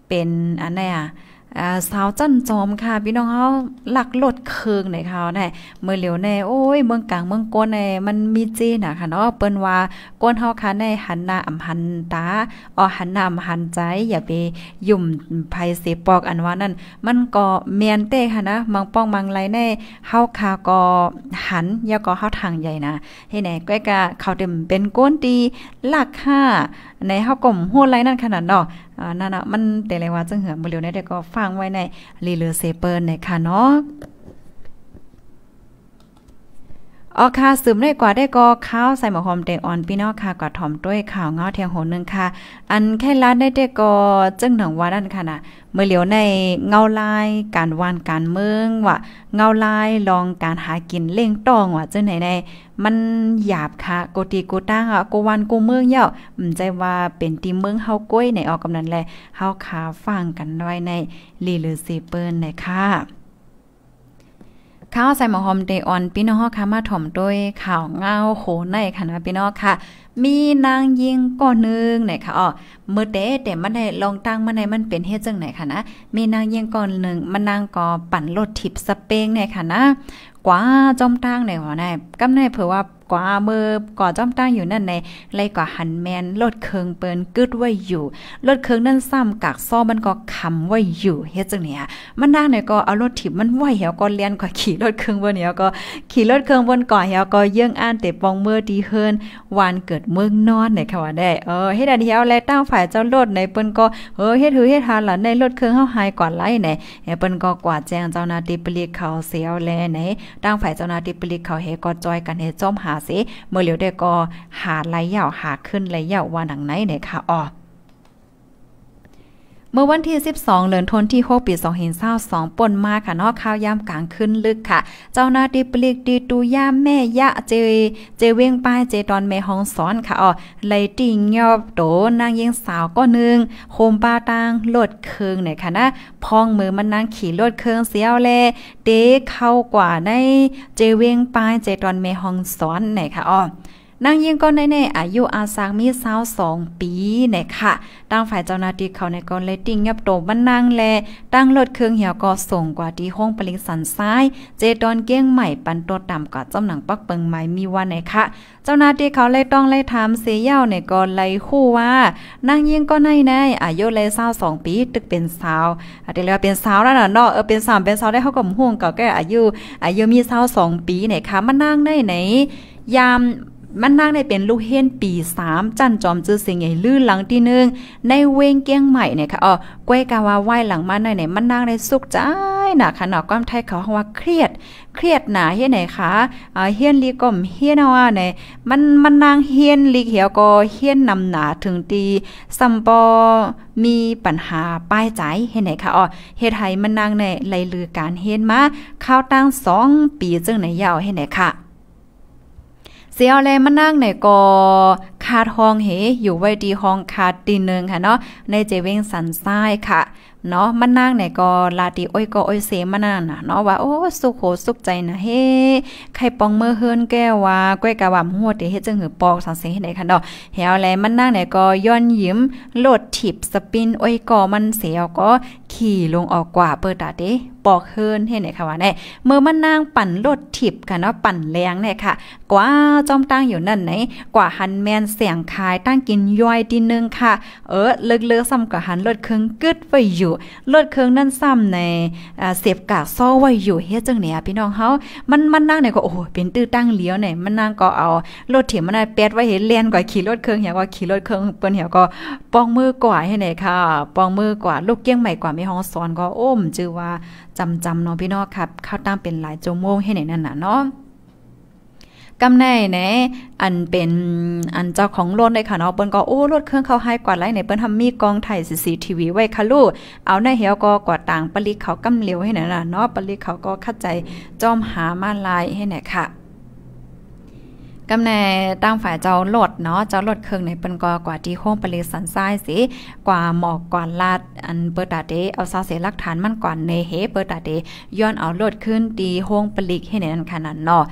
Speaker 1: เป็นอันไหนอ่ะสาวจันจอม ค่ะ พี่น้องเขาหลักลดเคืองในเขาแน่เมื่อเหลียวแน่ โอ้ย เมืองกลางเมืองก้นในมันมีเจีนะค่ะเนาะเปิ้นว่ากวนเฮาค่ะในหันหน้าอำหันตาอ๋อหันหน้าอำหันใจ อย่าไปยุ่มภัยเสปอกอันว่านั่นมันก็แม่นเต้ค่ะนะมังป้องมังไรแน่เฮาค่ะก็หันอย่าก็เฮาทางใหญ่นะ ให้แน่ก้อยกะเขาเต็มเป็นก้นดีหลักค่ะในเฮากลมหัวไรนั่นขนาดเนาะอ่านั่นอ่ะ มันแต่เลยว่าจังเหือบเร็วนเด้ก็ฟังไว้ในลีเลอเซเปิ้ลในค่ะเนาะออค่ะสืได้กว่าได้กอข้าวใส่หมอหอมเด็กออนพี่น้องค่ะกว่าถมด้วยข่าวเงาเทียงโหนึงค่ะอันแค่ร้านได้ได้กอจึงหนังว่าด้านค่ะนะเมื่อเหลียวในเงาลายการวานการเมืองว่าเงาลายลองการหากินเล่งตองว่าจ้งไหนในมันหยาบค่ะโกตีโกตั้งอ่ะโกวันโกเมืองเย่าอืมใจว่าเป็นตีเมืองเฮาก้วยในออกกำนันแลเฮาขาฟังกันด้วยในลีหรือซีเปิ้ลนค่ะข้าวใส่หมอหอมเดออนพี่น้องค่ะมาถ่อมด้วยข่าวเงาโขนในค่ะนะพี่น้องค่ะ มีนางยิงก้อนหนึ่งไหนค่ะอ๋อเมื่อเดแต่มันได้ลองตั้งมาในมันเป็นเฮจังไหนคะนะมีนางยิงก้อนหนึ่งมันนางก่อปั่นรถทิพสเปงไหนค่ะนะกว่าจอมตั้งไหนหัวไหนกำในเผื่อว่ากว่าเมื่อก่อจ้อมตั้งอยู่นั่นในไยกว่าหันแมนลดเคิงเปิ้นกึดไว้อยู่ลดเคิงนั่นซ้ำกากซ้อมันก็คำไว้อยู่ เฮ็ดจังเนี่ยมันนั่งเนี่ยก็เอารถถิบมันไหวเหี่ยวก็เลียนกว่าขี่รถเคิงบนเหี่ยวก็ขี่รถเคิงบนก่อเหี่ยวก็เยื่องอ่านเตะปองเมื่อดีเฮินวานเกิดเมืองนอนเนี่ยค่ะว่าได้เออเฮ็ดอันเหี่ยวและตั้งฝ่ายเจ้ารถในเปิ้นก็เออเฮ็ดหือเฮ็ดหาหล่ะในรถเคิงเฮาหายก่อนไหลไหนเปิ้นก็กว่าแจ้งเจ้านาติปลีกเขาเสียวแลไหนตั้งฝ่ายเจ้านาติปลีกเขาเฮก็จอยกันเฮจ้อมหาเสเมื่อเหลียวได้ก็หาไหลยาหาขึ้นไหลยาวว่าหนังไหนเนี่ยค่ะอ๋อเมื่อวันที่ 12เดือนธันวาคมปี2522ป่นมาค่ะนอกข้าวยาำกลางขึ้นลึกค่ะเจ้าหน้าที่ปลิกดีตูย่าแม่ยะเจเจเวงป้ายเจตอนแม่ห้องสอนค่ะอ๋อเลยติงยอบโตนางยิงสาวก็นึงโคมป้าตางโลดเคืองีหนค่ะนะพองมือมันนางขี่โลดเคืองเสียวแลเตเข้ากว่าในเจเวงป้ายเจตอนแม่ห้องสอนีหนค่ะอ๋อนางยิงก็แน่ๆอายุอาสางมีสาวสองปีเนี่ยค่ะ ตั้งฝ่ายเจ้าหน้าที่เขาในกอนเลติงยับโตมันนางแลตั้งรถเครื่องเหี่ยวก็ส่งกว่าที่ห้องปลิงสันซ้าย เจดอนเกี้ยงใหม่ปันตัวต่ำกว่าจ้ำหนังปักเปิงไม้มีวันไหนค่ะ เจ้าหน้าที่เขาเลยต้องเลยถามเสียเย้าในกอนเลยคู่ว่า นางยิงก็แน่ๆอายุเลยสาวสองปีตึกเป็นสาวอาจจะเรียกเป็นสาวแล้วเนาะเออเป็นสาวเป็นสาวได้เขาก็ห่วงเก่าแก่อายุ อายุมีสาวสองปีไหนค่ะมันนางได้ไหนยามมันนางในเป็นลูกเฮนปีสามจันจอมจื้อเสียงใหญ่ลื่นหลังที่หนึ่งในเวงเกียงใหม่เนี่ยค่ะอ๋อกวยกาวาไหวหลังมาในไหนมันนางในสุกใจหนาค่ะหนอก้อมไทยเขาว่าเครียด เครียดหนาเฮียไหนคะ่เฮียนลีก่มเฮียนว่าในมันมันนางเฮียนลีเขียวก็เฮียนนำหนาถึงตีสัมปอมีปัญหาป้ายใจเฮ็นไหนคะอ๋อเฮ็ดใหมันนางในไหลลือการเฮยนมาข้าวตั้งสองปีจึงไหนยาวเฮ็นไหนค่ะเสียวแลมานั่งในก็คาดห้องเหอยู่ไว้ดีห้องคาดดีนึงค่ะเนาะในเจเวงสันทรายค่ะเนาะมันนางไหนก็ลาติอ้อยก็อ้อยเสมานั่นน่ะเนาะว่าโอ้สุขโหสุขใจนะเฮ้ใครปองเมื่อเฮือนแก้วว่าก้อยกะว่าหัวติเฮ็ดจังหือปอกสังเสให้ได้ค่ะเนาะแฮวแลมันนางไหนก็ย้อนยิ้มโลดถีบสปินอ้อยก็มันเสียก็ขี่ลงออกกว่าเปิดตาเดิปอกเฮือนเฮ็ดไหนค่ะว่าแน่เมื่อมันนางปั่นโลดถีบค่ะเนาะปั่นแรงเนี่ยค่ะ กว่าจอมตั้งอยู่นั่นไหน กว่าหันแมนเสียงคายตั้งกินย่อยดีนึงค่ะเออเลิกๆซ้ำกับหันโลดเครื่องกึดไว้อยู่อยู่เลือดเคืองนั่นซ้ำในเสพกากซ้อไว้อยู่เฮ็ดจังเนี่ยพี่น้องเฮามันมันนั่งเนี่ยก็โอ้เป็นตื้อตั้งเลี้ยวเนี่ยมันนั่งก็เอารถเถียมมันได้แปดไว้เห็นแล่นกว่าขี่รถเครื่องเหี่ยก็ขี่รถเครื่องเปิ้นเหี่ยก็ป้องมือกว่าให้ไหนค่ะป้องมือกว่าลูกเกี้ยงใหม่กว่ามีห้องซ้อนก็โอ้มจือว่าจำจำเนาะพี่น้องครับข้าวตั้งเป็นหลายโจมโมงให้ไหนนั่นน่ะเนาะกำแน่แน่อันเป็นอันเจ้าของรถเลยค่ะเนาะเปิ้นก็โอ้รถเครื่องเขาให้กว่าไรในเปิ้นทำมีกองถ่ายซีซีทีวีไว้ค่ะลูกเอาในเหี่ยวก็กว่าต่างปลิกเขากำเหลียวให้หน่อยล่ะเนาะปลิกเขาก็เข้าใจจอมหามาลายให้หน่อยค่ะ กำในตั้งฝ่ายเจ้าหลดเนาะเจ้าหลดเครื่องในเปิ้นก็กว่าที่โค้งปริสันซ้ายสิกว่าหมอกกว่าลาดอันเปิดตาเดเอาซาเสลักฐานมันก่อนในเฮเปิดตาเดย้อนเอาหลดขึ้นตีโค้งปลิกให้ในนั้นขนาดเนาะ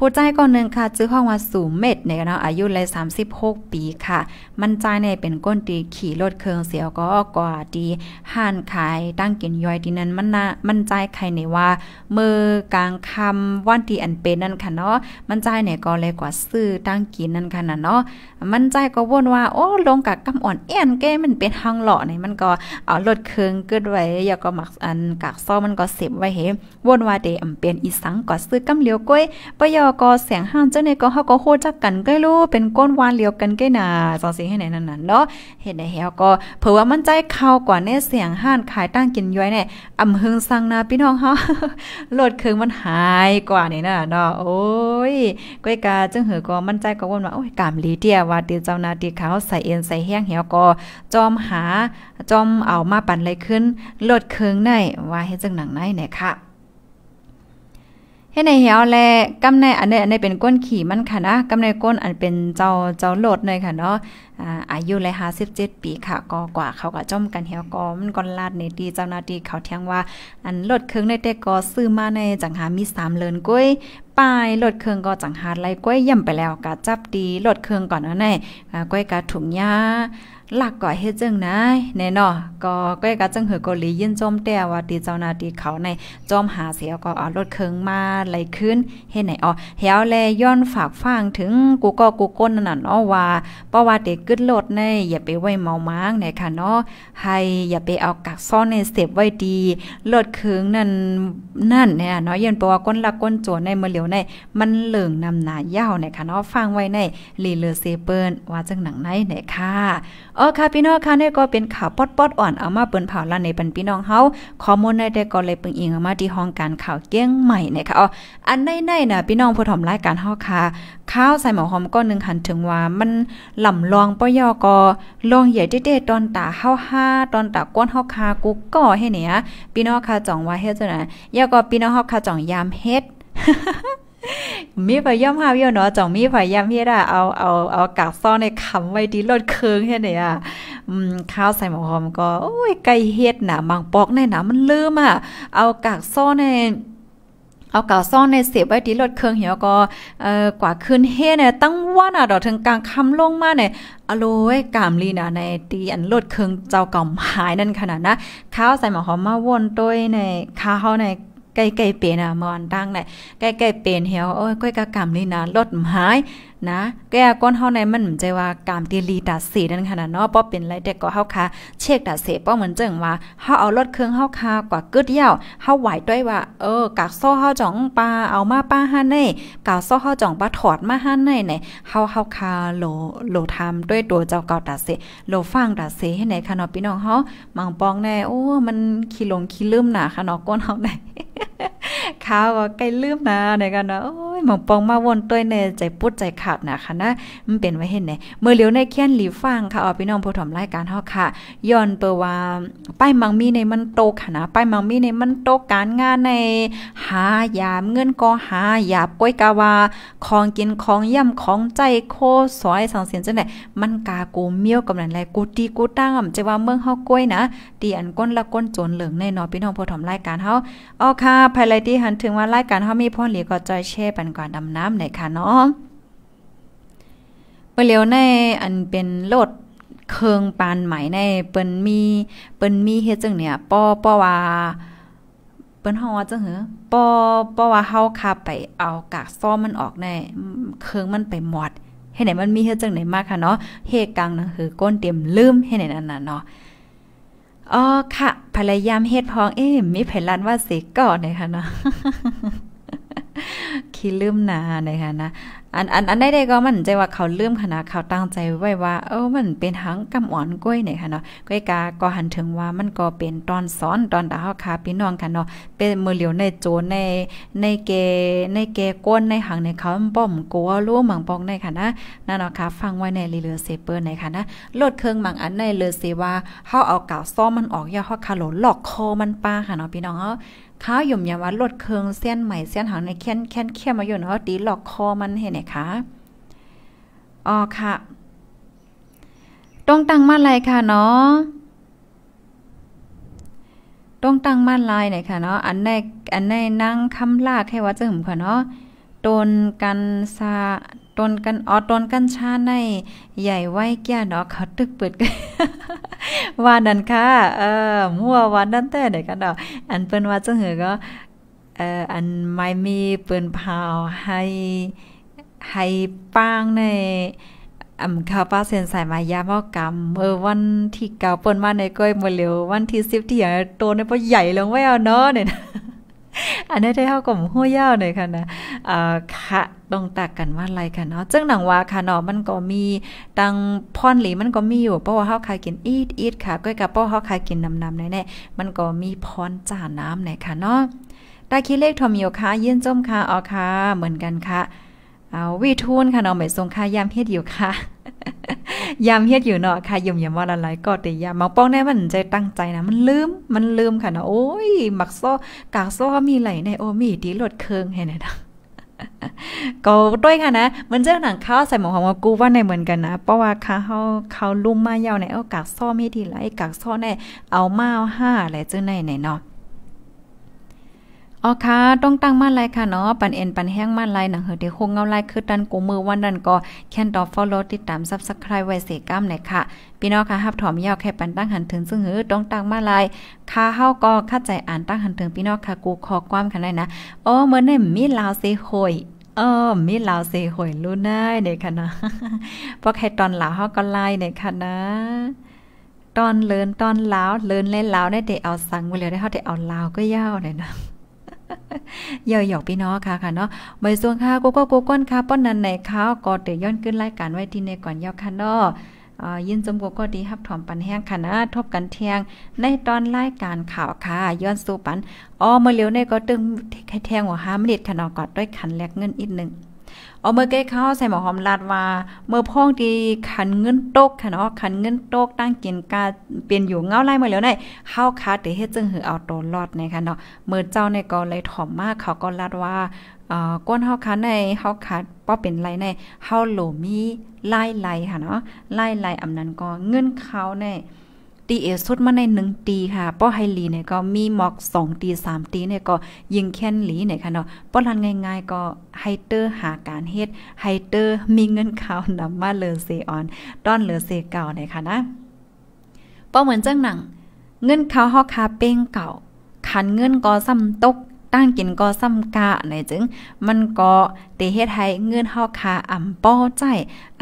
Speaker 1: ผู้ใจก่อนหนึ่งค่ะชื่อห้องว่าสูเม็ดในเนาะอายุเลย36 ปีค่ะ มันใจในเป็นก้นตีขี่รถเครืองเสียวก็กว่าดีห่านขายตั้งกินย่อยดีนั้นมันนะมันใจใครในว่า มือกลางคำวันที่อันเป็นนั่นค่ะเนาะมันใจเนี่ยก็เลยกว่าซื้อตั้งกินนั่นค่ะนะเนาะมันใจก็วนว่า โอ้ลงกับกำอ่อนแอนแกมันเป็นห้องหล่อเนี่ยมันก็เอารถเครืองเกิดไว้ อย่าก็หมักอันกากซ้อมันก็เสียบไว้เห็นวนว่าเดอำเป็นอีสังก็ซื้อกำเหลียวก้อยปย่ก็เสียงห้างเจ้าในก็เฮาก็โคจักกันใกล้รู้เป็นก้นวานเลียวกันใกล้หนาจองสิให้ไหนนั่นเนาะเห็นได้เฮาก็เผื่อว่ามั่นใจเข้ากว่าเนี่ยเสียงห้านขายตั้งกินย้อยเนี่ยอำหึงสั่งนาพี่น้องเฮาโหลดเครื่องมันหายกว่านี่น่ะเนาะโอ้ยก้อยกาจ้งเหือก็มั่นใจก็วนว่าโอ้ยกามลีเตียว่าตีเจ้านาตีเขาใส่เอ็นใส่แห้งเฮาก็จอมหา จอมเอามาปั่นเลยขึ้นโหลดเครื่องในว่าเฮ็ดจังหนังไหนเนี่ยค่ะเฮ้ในเหี่ยวแลกำในอันนี้อันนี้เป็นก้นขี่มันค่ะนะกำในก้นอันเป็นเจ้าเจ้าโหลดเลยค่ะเนาะอายุเลยห้าสิบเจ็ดปีค่ะก็กว่า เขาก็จ้มกันเหีวก็มันก็ลาดในดีเจ้านาดีเขาเทียงว่า อันโหลดเครื่องในแต่ก็ซื้อมาในจังหามีสามเลินกล้วยปายโหลดเครื่องก็จังหาไรกล้วยย่ำไปแล้ว ก็จับดีโหลดเครื่องก่อนนะในกล้วยก็ถุงยาหลักก่อเฮจึงนะแน่นอก็ก้กจังเหือเกาหลียินจอมแต่ว่าตีเจ้านาตีเขาในจอมหาเสียก็เอารถเคืองมาไหลขึ้นเฮ็ดไหนอ๋อเถวแลย้อนฝากฟังถึงกูก็กูก้นนั่นอ๋อว่าเพราะว่าเด็กกึ้นรถในอย่าไปไว้เมามางในค่ะเนาะให้อย่าไปเอากักซ่อนในเสพไว้ดีรถเคืองนั่นนั่นเนี่ยเนาะยันเพราะว่าก้นละก้นจวนในเมื่อเหลียวในมันเหลืองนำหน้ายาวในค่ะเนาะฟังไว้ในลีเลอเซเปิลว่าจังหนังไหนไหนค่ะอ๋อค่ะพี่น้องค่ะนี่ก็เป็นข่าวป๊อดปอดอ่อนเอามาเปิ้นเผาละในปันพี่น้องเฮาข้อมูลในแต่ก็เลยปึงอิงเอามาที่ห้องการข่าวเกี้ยงใหม่นะคะอ๋ออันในในน่ะ พี่น้องผู้ถมรายการเฮาค่ะข้าวใส่หมอหอมก็นึงหันถึงว่ามันหล่ำลองปยอกอลองใหญ่เต้ๆตอนตาเฮาห้าตอนตาก้นเฮาคากุกก่อให้เนี่ยพี่น้องค่ะจ่องว่าเฮ็ดจังได๋ยาก็พี่น้องเฮาค่ะจ่องยามเฮ็ดมีพยายามหาเยอะเนาะจ่องมีพยายามเฮ็ดอ่ะเอาเอาเอากากซ่อนในคำไว้ดีลดเคืองเฮ็ดเนี่ยอ่ะอืมข้าวใส่หมอหอมก็โอ้ยไก่เฮ็ดน่ะบางปอกในน่ะมันลืมอ่ะเอากากซ่อนใน เอากาาซ่อนในเสียบไว้ที่รถเครื่องเหี่ยวก็เอ่อกว่าขึ้นเฮ่เนี่ยตั้งว่าน่ะดอกถึงกลางคำลงมาเนี่ยอโลยกามลีน่ะใน ตีอันรถเครื่องเจ้าก่อมหายนั่นขนาดนะข้าวใส่หมอหอมมาวนต้วยในข้าวเฮาในใกล้ๆเปลี่ยนอ่ะมอนตั้งไหยใกล้ๆเปลี่ยนเหี่ยวโอ้ยก้อยกะกรรมนี่นะลดหายนะแก้ก้อนเฮาในมันเหมือนใจว่ากามตีลีตัดเสษนั่นขนาดเนาะป้อเป็นไรแต่ก็เฮาค่ะเช็คตัดเสป้อเหมือนเจิงว่าเฮาเอารถเครื่องเฮาค่ะกว่ากึดยาวเฮาไหวด้วยว่า เออกากโซ้เฮาจ่องปลาเอามาป้าห้าในกากโซ้เฮาจ่องปลาถอดมาห้าในไหนเฮาเฮาค่ะโลโลทำด้วยตัวเจ้าเก่าตัดเสโลฟังตัดเสให้ไหนค่ะเนาะพี่น้องเฮามังปองแน่โอ้ มันขี้ลงขี้ลืมหนาค่ะเนาะก้นเฮาไหนข้าวก็ใกล้ลืมนะในกันนะโอ้ยหมองปองมาวนตัวในใจปุ๊ดใจขาดนะคะนะมันเป็นไว้เห็นไ่ยเมื่อเลี้ยวในเคียนหลีฟังค่ะเอพี่น้องผู้ถมรายการเฮาค่ะย้อนเปว่าป้ายมังมีในมันโตค่ะนะป้ายมังมีในมันโตการงานใน หายามเงินก็หายาบก้อยกาวาของกินของย่ำของใจโคสอยสังเสียนจังไดนมันกากูเมียวกำนังแลกูตีกูตั้งจะว่าเมืองเฮาก้อยนะตีอันก้นละก้นโจนเหลืองในนอพี่น้องผู้ถมรายการเฮาอ๋อค่ะภายไลที่หันถึงว่า รายการเฮามีพ่อหลีก็จอยเช่ปันก่อนดำน้ำไหนค่ะเนาะเปลียวในอันเป็นโลดเคืองปานใหม่ในเปิ้นมี เปิ้นมีเฮ็ดจังเนี่ยป้อป้อว่า เปิ้นฮองว่าจังหือป้อป้อว่าเฮาขับไปเอากากซ้อมมันออกในเคืองมันไปหมดเฮ็ดไหนมันมี เฮ็ดจังไหนมาก ค่ะ เนาะ เฮกังนั่นคือ ก้นเต็มลืมเฮ็ดไหนนั่นน่ะเนาะอ๋อ ค่ะพยายามเฮ็ดพองเอะมีแผลันว่าเสกก่อนเลยค่ะเนาะคี้ลืมนานะคะนะ อันอันอันได้ก็มันใจว่าเขาลืมขนาดเขาตั้งใจไว้ว่า เออมันเป็นหังกำอ่อนกล้วยเนี่ยค่ะเนาะกล้วยกาก็หันถึงว่ามันก็เป็นตอนสอนตอนดาวคาพี่น้องค่ะเนาะ เป็นมือเหลียวในโจใน ในเกในเกก้นในหังในเขาป้อมกลัวรู้หมังปองในค่ะนะนั่นเนาะค่ะฟังไว้ในรีเลเซเปอร์ในค่ะนะลดเครื่องหมังอันในเลเซว่าเขาเอากาวซ้อมมันออกย่าเฮาคาหลหลอกคอมันป้าค่ะเนาะพี่น้องเฮาข้าวหย่มยามว่าลดเคืองเส้นใหม่เส้นหางในแค้นแค้นเข้มมาอยู่เนาะตีหลอกคอมันเห็นไหมคะอ๋อค่ะ ต้องตั้งมั่นไรค่ะเนาะ ต้องตั้งมั่นลายหน่อยค่ะเนาะอันในอันในนั่งคำลากแค่ว่าจะหึมค่ะเนาะตนกันซาตนกันออตนกันชาในใหญ่ไว้แก่เนาะเขาตึกเปิดกันว่านั่นค่ะ เออ มั่ววานนั่นแต่เด็กกันเนาะอันเปิ้นว่าจังหือก็เอออันไม่มีเปิ้นพาวให้ให้ปางใน อำข้าป้าเซนสายมายาเมากรรมเออวันที่เก่าเปิ้นมาในก้อยมอเร็ววันที่สิบที่อย่างโตในปอใหญ่ลงไว้เอาเนาะเนี่ยอันนี้ได้เข้ากับหัวยาวเลยค่ะนะอ่าค่ะตรงตักกันว่าอะไรค่ะเนาะ จังหนังว่าค่ะเนาะ มันก็มีตังพอนหลีมันก็มีอยู่ เพราะว่าเฮาคายกินอีดอีดค่ะก้อยกับเพราะเฮาคายกินน้ำๆแน่ๆมันก็มีพอนจ่าน้ำไหนค่ะเนาะตาคิดเลขทอมโยค่ะยื่นจ้มค่ะออค่ะ เหมือนกันค่ะเอาวีทูนค่ะเนาะหมายทรงค่ะยามเฮ็ดอยู่ค่ะยามเฮ็ดอยู่เนาะค่ะยมยามว่าละลายก็ติยามมองป้องแน่มันใจตั้งใจนะมันลืมมันลืมค่ะนะโอ้ยหมักซ้อกากซ้อมีไหลในโอมีดีหลดเคืองให้นะก็ด้วยค่ะนะ มันเจ้าหนังข้าวใส่หมอของกูว่าในเหมือนกันนะเพราะว่าเขาเขาลุ่มมายาวในเอากากซ้อไม่ดีไรกากซ้อในเอามาห้าอะไรเจ้าในไหนเนาะอ๋อค่ะต้องตั้งมั่นไรค่ะเนาะ ปันเอ็นปันแห้งมั่นไรหนังเหอเดี๋ยวคงเงาไรคือดันกูมือวันดันก็แค่นต่อฟอลโล w ติดตามซับสไครไว้เสก้ามหน่อยค่ะ พี่น้องค่ะฮับถอมยาวแค่ปันตั้งหันถึงซึ่งหือต้องตั้งมั่นไรค่ะเฮาก็เข้าใจอ่านตั้งหันถึงพี่น้องค่ะ กูขอความค่ะได้นะ อ๋อเมื่อนี่มีลาวเซโอยเออมีลาวเซโอยรู้ได้เนี่ยค่ะนะเพราะใค่ตอนลาวเฮาก็ไล่เนี่ยค่ะ นะ ตอนเลินตอนลาวเลินเล่นลาวได้เดเอาสังไว้เลยได้เฮาได้เอา ลาว ก็ยาวเลยนะเยอะหยอกพี่น้องค่ะค่ะเนาะใบธว์ค่ะกูก็กูก้นค่ะป้อนนันไหนค่ะกดเตยย้อนขึ้นรายการไว้ที่ในก่อนยอกค่ะเนาะยินจมกก็ดีครับถอมปันแห้งค่ะนะทบกันเที่ยงในตอนรายการข่าวค่ะย้อนสู่ปัน อ๋อมาเร็วในก็ตึงแทงหัวห้ามนิดค่ะนอกอดด้วยขันแลกเงินอีกหนึ่งเอาเมื่อแก้เข้าใส่หมอหอมลาดว่า เมื่อพ่องดีขันเงินโต๊ะค่ะเนาะขันเงินโต๊ะตั้งกินกาเปลี่ยนอยู่เงาไล่มาแล้วในเข้าวคาเตเฮจึงหือเอาตัวรอดนะคะเนาะเมื่อเจ้าในก็เลยถ่อมมากเขาก็ลาดว่าเออ่ก้นเข้าคันในเข้าคัดป้อเป็นไรในเข้าโหลมีไล่ไล่ค่ะเนาะไล่ไล่อำนั้นก็เงินเขาในตีเอสุดมาในหนึ่งตีค่ะป้อไฮลีเนี่ยก็มีหมอกสองตีสามตี เนี่ย ก็ยิงแค้นหลีเนี่ย ค่ะเนาะป้อรันง่ายๆก็ไฮเตอร์หาการเฮ็ดไฮเตอร์มีเงินข่าวนำมาเลอเซออนต้อนเลอเซเก่า เนี่ย ค่ะนะป้อเหมือนเจ้งหนังเงินข่าวฮอกคาเป้งเก่า ขันเงิน ก็ซ้ำตกตั้งกินก็ซ้ำกะไหนจึง มันก็เตเฮ็ดให้เงินฮอคาอ่ำป้อใจ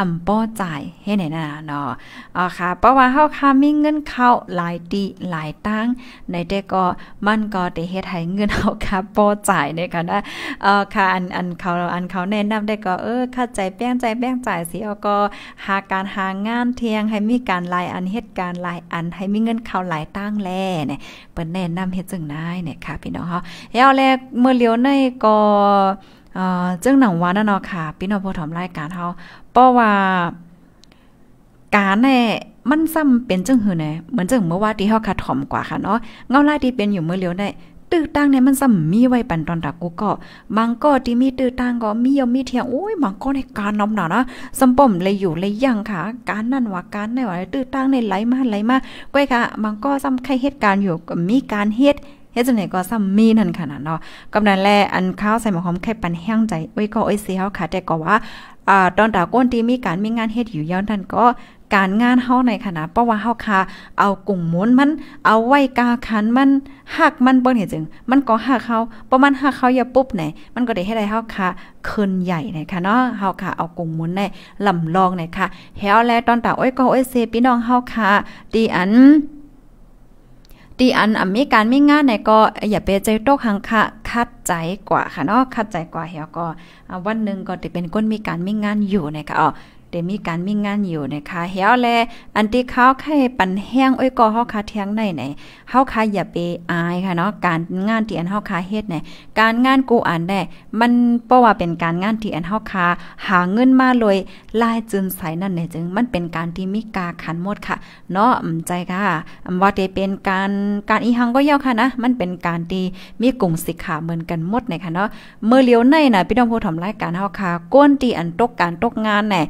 Speaker 1: อ่ำป้อจ่ายให้ไหนนะเนาะอ๋อค่ะ เพราะว่าเฮาค่ะมีเงินเข้าหลายตีหลายตั้ง ในแต่ก็มันก็ได้เฮ็ดให้เงินเฮาค่ะป้อจ่ายเนี่ยค่ะนะอ๋อค่ะอันอันเขา อันเขาแนะนำได้ก็ เออเข้าใจแป้งใจแป้งจ่ายสิเอาก็หาการหางานเที่ยงให้มีการรายอันเฮ็ดการรายอันให้มีเงินเข้าหลายตั้งแลเนี่ย เปิ้นแนะนำเฮ็ดจังได๋เนี่ยค่ะ พี่น้องเฮาแลาวแลเมื่อเลียวในก็เอ่อจึงหนังวานั่นเนาะค่ะ พี่น้องผู้ถมรายการเฮาเพราะว่าการเนี่ยมันซ้ำเป็นจังหือแน่เหมือนจังเมื่อว่าที่เฮาคาถ่อมกว่าค่ะเนาะเงาลายที่เป็นอยู่เมื่อเลียวได้ตื้อตั้งเนี่ยมันซ้ำมีไว้ปันตอนตากูก็บางก็ที่มีตื้อตั้งก็มียอมมีเที่ยงโอ้ยบางก็ในการน้อมหนานะสำปมเลยอยู่เลยยังค่ะการนั่นว่าการในว่าตื้อตั้งในไหลมาไหลมาก้อยค่ะบางก็ซ้ำใครเหตุการณ์อยู่ก็มีการเฮ็ดเฮ็ดจังไดก็ซ้ำมีนั่นขนาดเนาะกำนั้นแลอันข้าวใส่หมออมแค่ปันแห้งใจออ้ยก็เอ้ยเสียวค่ะ แต่ก็ว่าอ่าตอนดาก้นที่มีการมีงานเฮ็ดอยู่ย้อนนัานก็การงานเฮาในคณะเพราะว่าเฮาคาเอากลุ่มมวนมันเอาไว้กาคัน มันหักมันเปินเห็นจึงมันก็หักเฮาเพราะมันหักเฮาอย่าปุ๊บไหนมันก็ได้ให้ได้เฮาคาคืนใหญ่นะคะเนาะเฮาคาเอากลุ่มมวนในลำลองนะคะแฮวและตอนตาอ้อยก็อ้อยเซพี่น้องเฮาคาดีอันตีอันอเมรมีการม่งานในก็อย่าไปใจโตกหังคะคัดใจกว่าค่ะ เนาะคัดใจกว่าเหี่ยก็วันหนึ่งก็จะเป็นก้นมีการไม่งานอยู่ในค่ะอ๋อได้มีการมีงานอยู่นะคะเฮียวแลอันที่เขาไข่ปันแห้งอ้อยก็เฮาคาเทียงในไหนเฮาคาอย่าไปอายค่ะเนาะ การงานที่อันเฮาคาเฮ็ดไหนการงานกูอ่านได้มันเพราะว่าเป็นการงานที่อันเฮาคาหาเงินมาเลยลายจืนใสนั่นเนี่ยจึงมันเป็นการที่มีกาขันหมดค่ะ เนาะอำใจค่ะ ว่าจะเป็นการการอีหังก็ยาวค่ะนะ มันเป็นการที่มีกลุ่มสิกขาเหมือนกันหมดในค่ะเนาะ เมื่อเลี้ยวในน่ะพี่น้องผู้ทำรายการเฮาค่ะก้นที่อันตกการตกงานแน่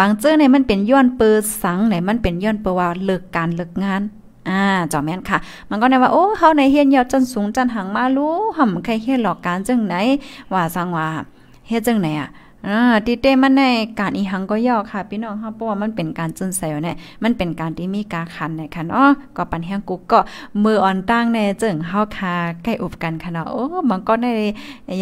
Speaker 1: บางเจ้อเนี่ยมันเป็นย้อนเปิดสังเนี่ยมันเป็นย้อนเปิว่าเลิกการเลิกงาน อ่า จอมแม่นค่ะ มันก็ในว่าโอ้เขาในเฮียนยอดจันสูงจันหังมาลู้ห่ํใครเฮียนหลอกการจ้งไหน ว่า สัง ว่า เฮีดจังไหนอ่ะอ่าตีเต้มันในการอีหังก็ย่อค่ะ พี่น้องเฮาเพราะว่ามันเป็นการจุนใส่เนี่ยมันเป็นการที่มีการคันในคันอ้อก็ปันแห้งกุกก็มืออ่อนตั้งในจึงเฮาคาใกล้อุบกันค่ะเนาะโอ้มันก็ใน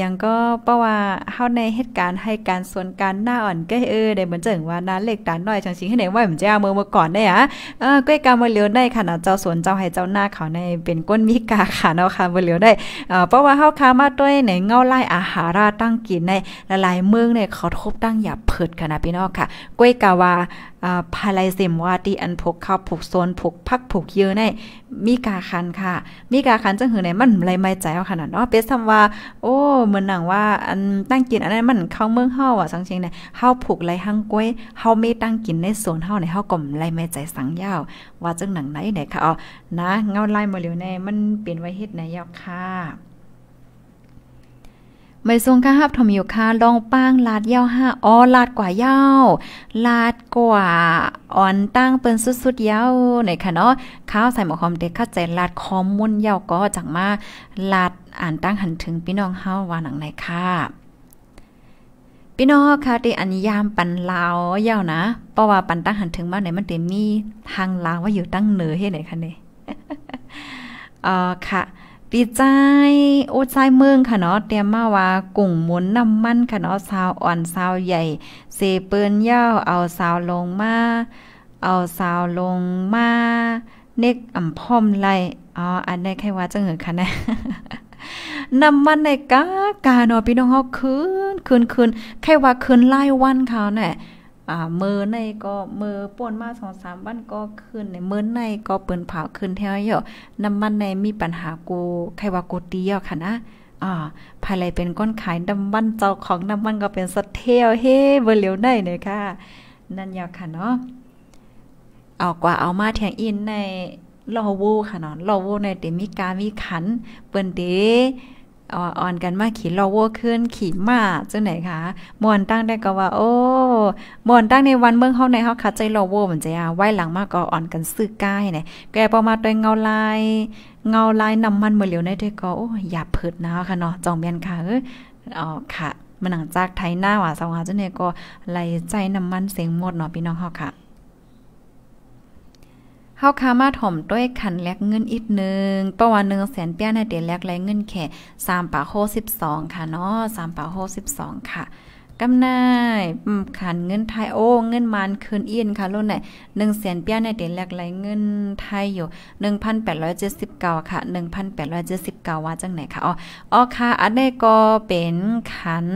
Speaker 1: ยังก็เพราะว่าเฮาในเหตุการณ์ให้การส่วนการหน้าอ่อนใกล้เออได้เหมือนจึงว่านาเล็กตาน้อยจังสิให้ไหนว่าผมจะเอามือมาก่อนได้อ่ะเออก้อยกามาเหลียวได้ค่ะเนาะเจ้าสวนเจ้าให้เจ้าหน้าเขาในเป็นก้นมีกาค่ะเนาะค่ะมาเหลียวได้เออเพราะว่าเฮาคามาด้วยในเงาไล่อาหาราตั้งกินในหลายๆเมืองในเขาทบตั้งหยาบเผิดค่ะนะพี่น้องค่ะก้วยกาวาพาไลเซมวาตีอันพกข้าวผูกโซนผูกพักผูกเยอะในมีกาคันค่ะ มีกาคันจังหือในมันไรไม่ใจเอาขนาดเนาะเปสทำว่า โอ้ เหมือนหนังว่าอันตั้งกินอันนั้นมันเข้าเมืองเฮาอ่ะสังเชียงเนี่ยเฮาผูกไรหั่งก้วยเฮาไม่ตั้งกินในโซนเฮาในเฮากลมไรไม่ใจสังยาว ว่าจังหนังไหนไหนค่ะอ๋อนะ เงาไล่มาเร็วแน่มันเปลี่ยนไว้เฮ็ดไหนยอกค่ะไม่ทรงค่าฮับทอมอยู่ค่ะลองป้างลาดเย้าห้าอ๋อลาดกว่าเย้าลาดกว่าอ่อนตั้งเปิ้นสุดๆเย้าไหนค่ะเนาะข้าวใส่หมอคอมเด็กเข้าใจลาดคอมมุ่นเย้าก็จังมา ลาดอ่านตั้งหันถึง พี่น้องเฮาว่าหนังไหนค่ะ พี่น้องค่ะที่อันยามปันลาวเย้านะ เพราะว่าปันตั้งหันถึงมาไหนมันเต็มมีทางลาวว่าอยู่ตั้งเหนือเฮ็ดไหนคะเนี่ยอ่อค่ะตีใจ โอ้ใจเมืองค่ะเนาะเตรียมมาว่ากุ่งมุนน้ำมันค่ะเนาะสาวอ่อนสาว ใหญ่เสเปืนเย้าเอาสาวลงมาเอาสาวลงมา เนกอ่ำพอมไลอ๋อ อันนี้แค่ว่าจังเหินค่ะนะน้ำมันในกากาเนาะพี่น้องเฮาคืนคืนคืนแค่ว่าคืนไล่วันเขาเนี่ย่าเมื่อในก็เมื่อป่นมาสองสามวันก็ขึ้นในเมื่อในก็เปิ่นเผาขึ้นเท่าเยอะน้ำมันในมีปัญหากูใครว่ากูตีเยอะค่ะนะอ่าภายในเป็นก้นขายน้ำมันเจ้าของน้ำมันก็เป็นสเทลเฮ้เบอร์เหลียวได้เลยค่ะ นั่นยาวค่ะเนาะเอากว่าเอามาแทงอินในลอวูค่ะเนาะลอวูในเดมีกามีขัน เปิ้นเดอ่อนกันมากขี่ลอวัวขึ้นขี่มาจังไหนคะมวนตั้งได้ก็ว่า โอ้มวนตั้งในวันเมืองเฮาในเฮาคัดใจลอวัวเหมือนจะอาไหวหลังมากก็อ่อนกันซื้อก้ายเนี่ยแกประมาณตัวเงาลาย เงาลายนำมันเมืเหลียวในด้วยก็โอ้อย่าเพิดนะค่ะเนาะจองเบียนค่ะเออค่ะมันหนังจากไทยหน้าว่าสาวาจังไหนก็ไหลใจนำมันเสียงหมดเนาะพี่น้องเฮาค่ะเฮาคามาถ่อมด้วย ขัน แลกเงินอีกหนึ่งประวันหนึ่งแสนเปี้ยในเดือนแลกไรเงินแค่สามป่าโคสิบสองค่ะเนาะสามป่าโคสิบสองค่ะกำนายขันเงินไทยโอ้เงินมันคืนเอียนค่ะลุ่นไหนหนึ่งแสนเปี้ยในเดือนแลกไรเงินไทยอยู่หนึ่งพันแปดร้อยเจ็ดสิบเก้าค่ะหนึ่งพันแปดร้อยเจ็ดสิบเก้าว่าจังไหนค่ะอ๋ออ๋อค่ะ อันนี้ก็เป็นขัน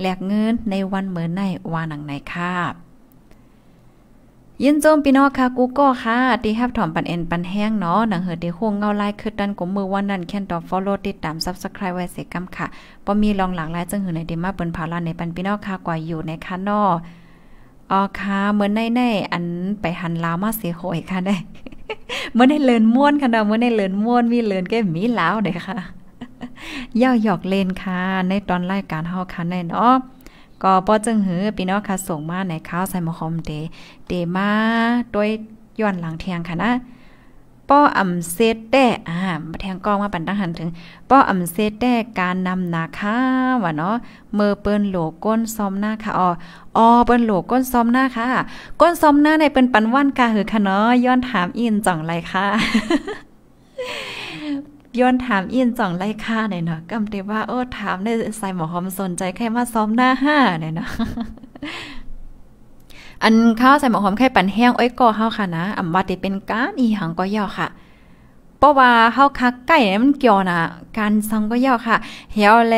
Speaker 1: แลกเงินในวันเหมือนในวานังไหนค่ะยินโจมพี่น้องค่ะกูก็ค่ะตีฮับถอมปันเอ็นปันแห้งเนาะหนังเหือดีโค้งเงาลายคือดันกุมมือวันนั้นแค่น่อฟฟอลโล่ติดตามซับสไครต์ไว้เสกัมค่ะพอมีลองหลังหลายจังหือในเดมาเปิ้นพาลาในปันพี่น้องค่ะกว่าอยู่ในคันนออ๋อค่ะ เหมือนในในอันไปหันลาวมาเสียโหยค่ะได้เมื่ไในเลินม้วนค่ะเนาะเมื่ไในเลินม้วนมีเลินแก้มีลาวเด้ค่ะย่อหยอกเล่นค่ะ ในตอนรายการเฮาค่ะในเนาะก็ป้อจึงหือพี่น้องค่ะส่งมาในข้าวใส่มอคอมเดเดมาด้วยย้อนหลังเทียง ค่ะ นะป้ออำเซตแต่อ่าแทงกองมาปันตั้งหันถึงป้ออำเซตแต่การนำนาค่าว่าเนาะเมือเปิ้นโหลก้นซ้อมหน้าค่ะอ๋ออ๋อเปิ้นโหลก้นซ้อมหน้าค่ะก้นซ้อมหน้าในเปิ้นปันว่นค่ะหือค่ะเนาะย้อนถามอินจ่องไรค่ะย้อนถามอินจ่องไล่ค่าเนี่ยเนาะกำเตว่าโอ้ถามได้ใส่หมอหอมสนใจใครมาซ้อมหน้าห้าเนี่ยเนาะอันข้าวใส่หมอหอมไข่ปั่นแห้งอ้อยก่อเฮาค่ะ นะอำว่าติเป็นการอีหังก็ย่อค่ะเพราะว่าเฮาคักไก่มันเกี่ยวนะการซ้อมก็ย่อค่ะเหี่ยวแล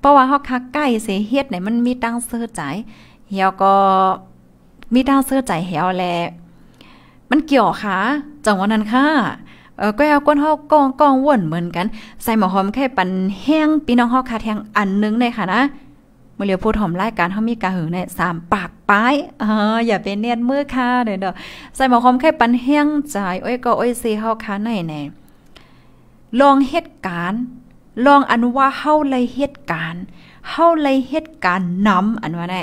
Speaker 1: เพราะว่าเฮาคักไก่เสียเฮ็ดีหยมันมีตังเซื้อใจเหี่ยวก็มีตังเสื้อใจเหี่ยวแล มันเกี่ยวค่ะ จังว่านั้นค่ะเออก็เอาก้นเฮากองกองว่นเหมือนกันใส่หมอหอมแค่ปันแห้งพี่น้องเฮาคาแทงอันนึงเลยค่ะนะเมื่อเลียวพูดหอมรายการเฮามีกาหึงเนี่ยสามปากป้าย เอออย่าเป็นเนียนมือค่ะเด้อใส่หมอหอมแค่ปันแห้งใจ่โอ้ยก็โอ้ยสีเฮาคาะไหนแน่ลองเหตุการณ์ลองอนุว่าเฮาเลยเหตุการณ์เฮาเลยเหตุการณ์นำอันว่าได้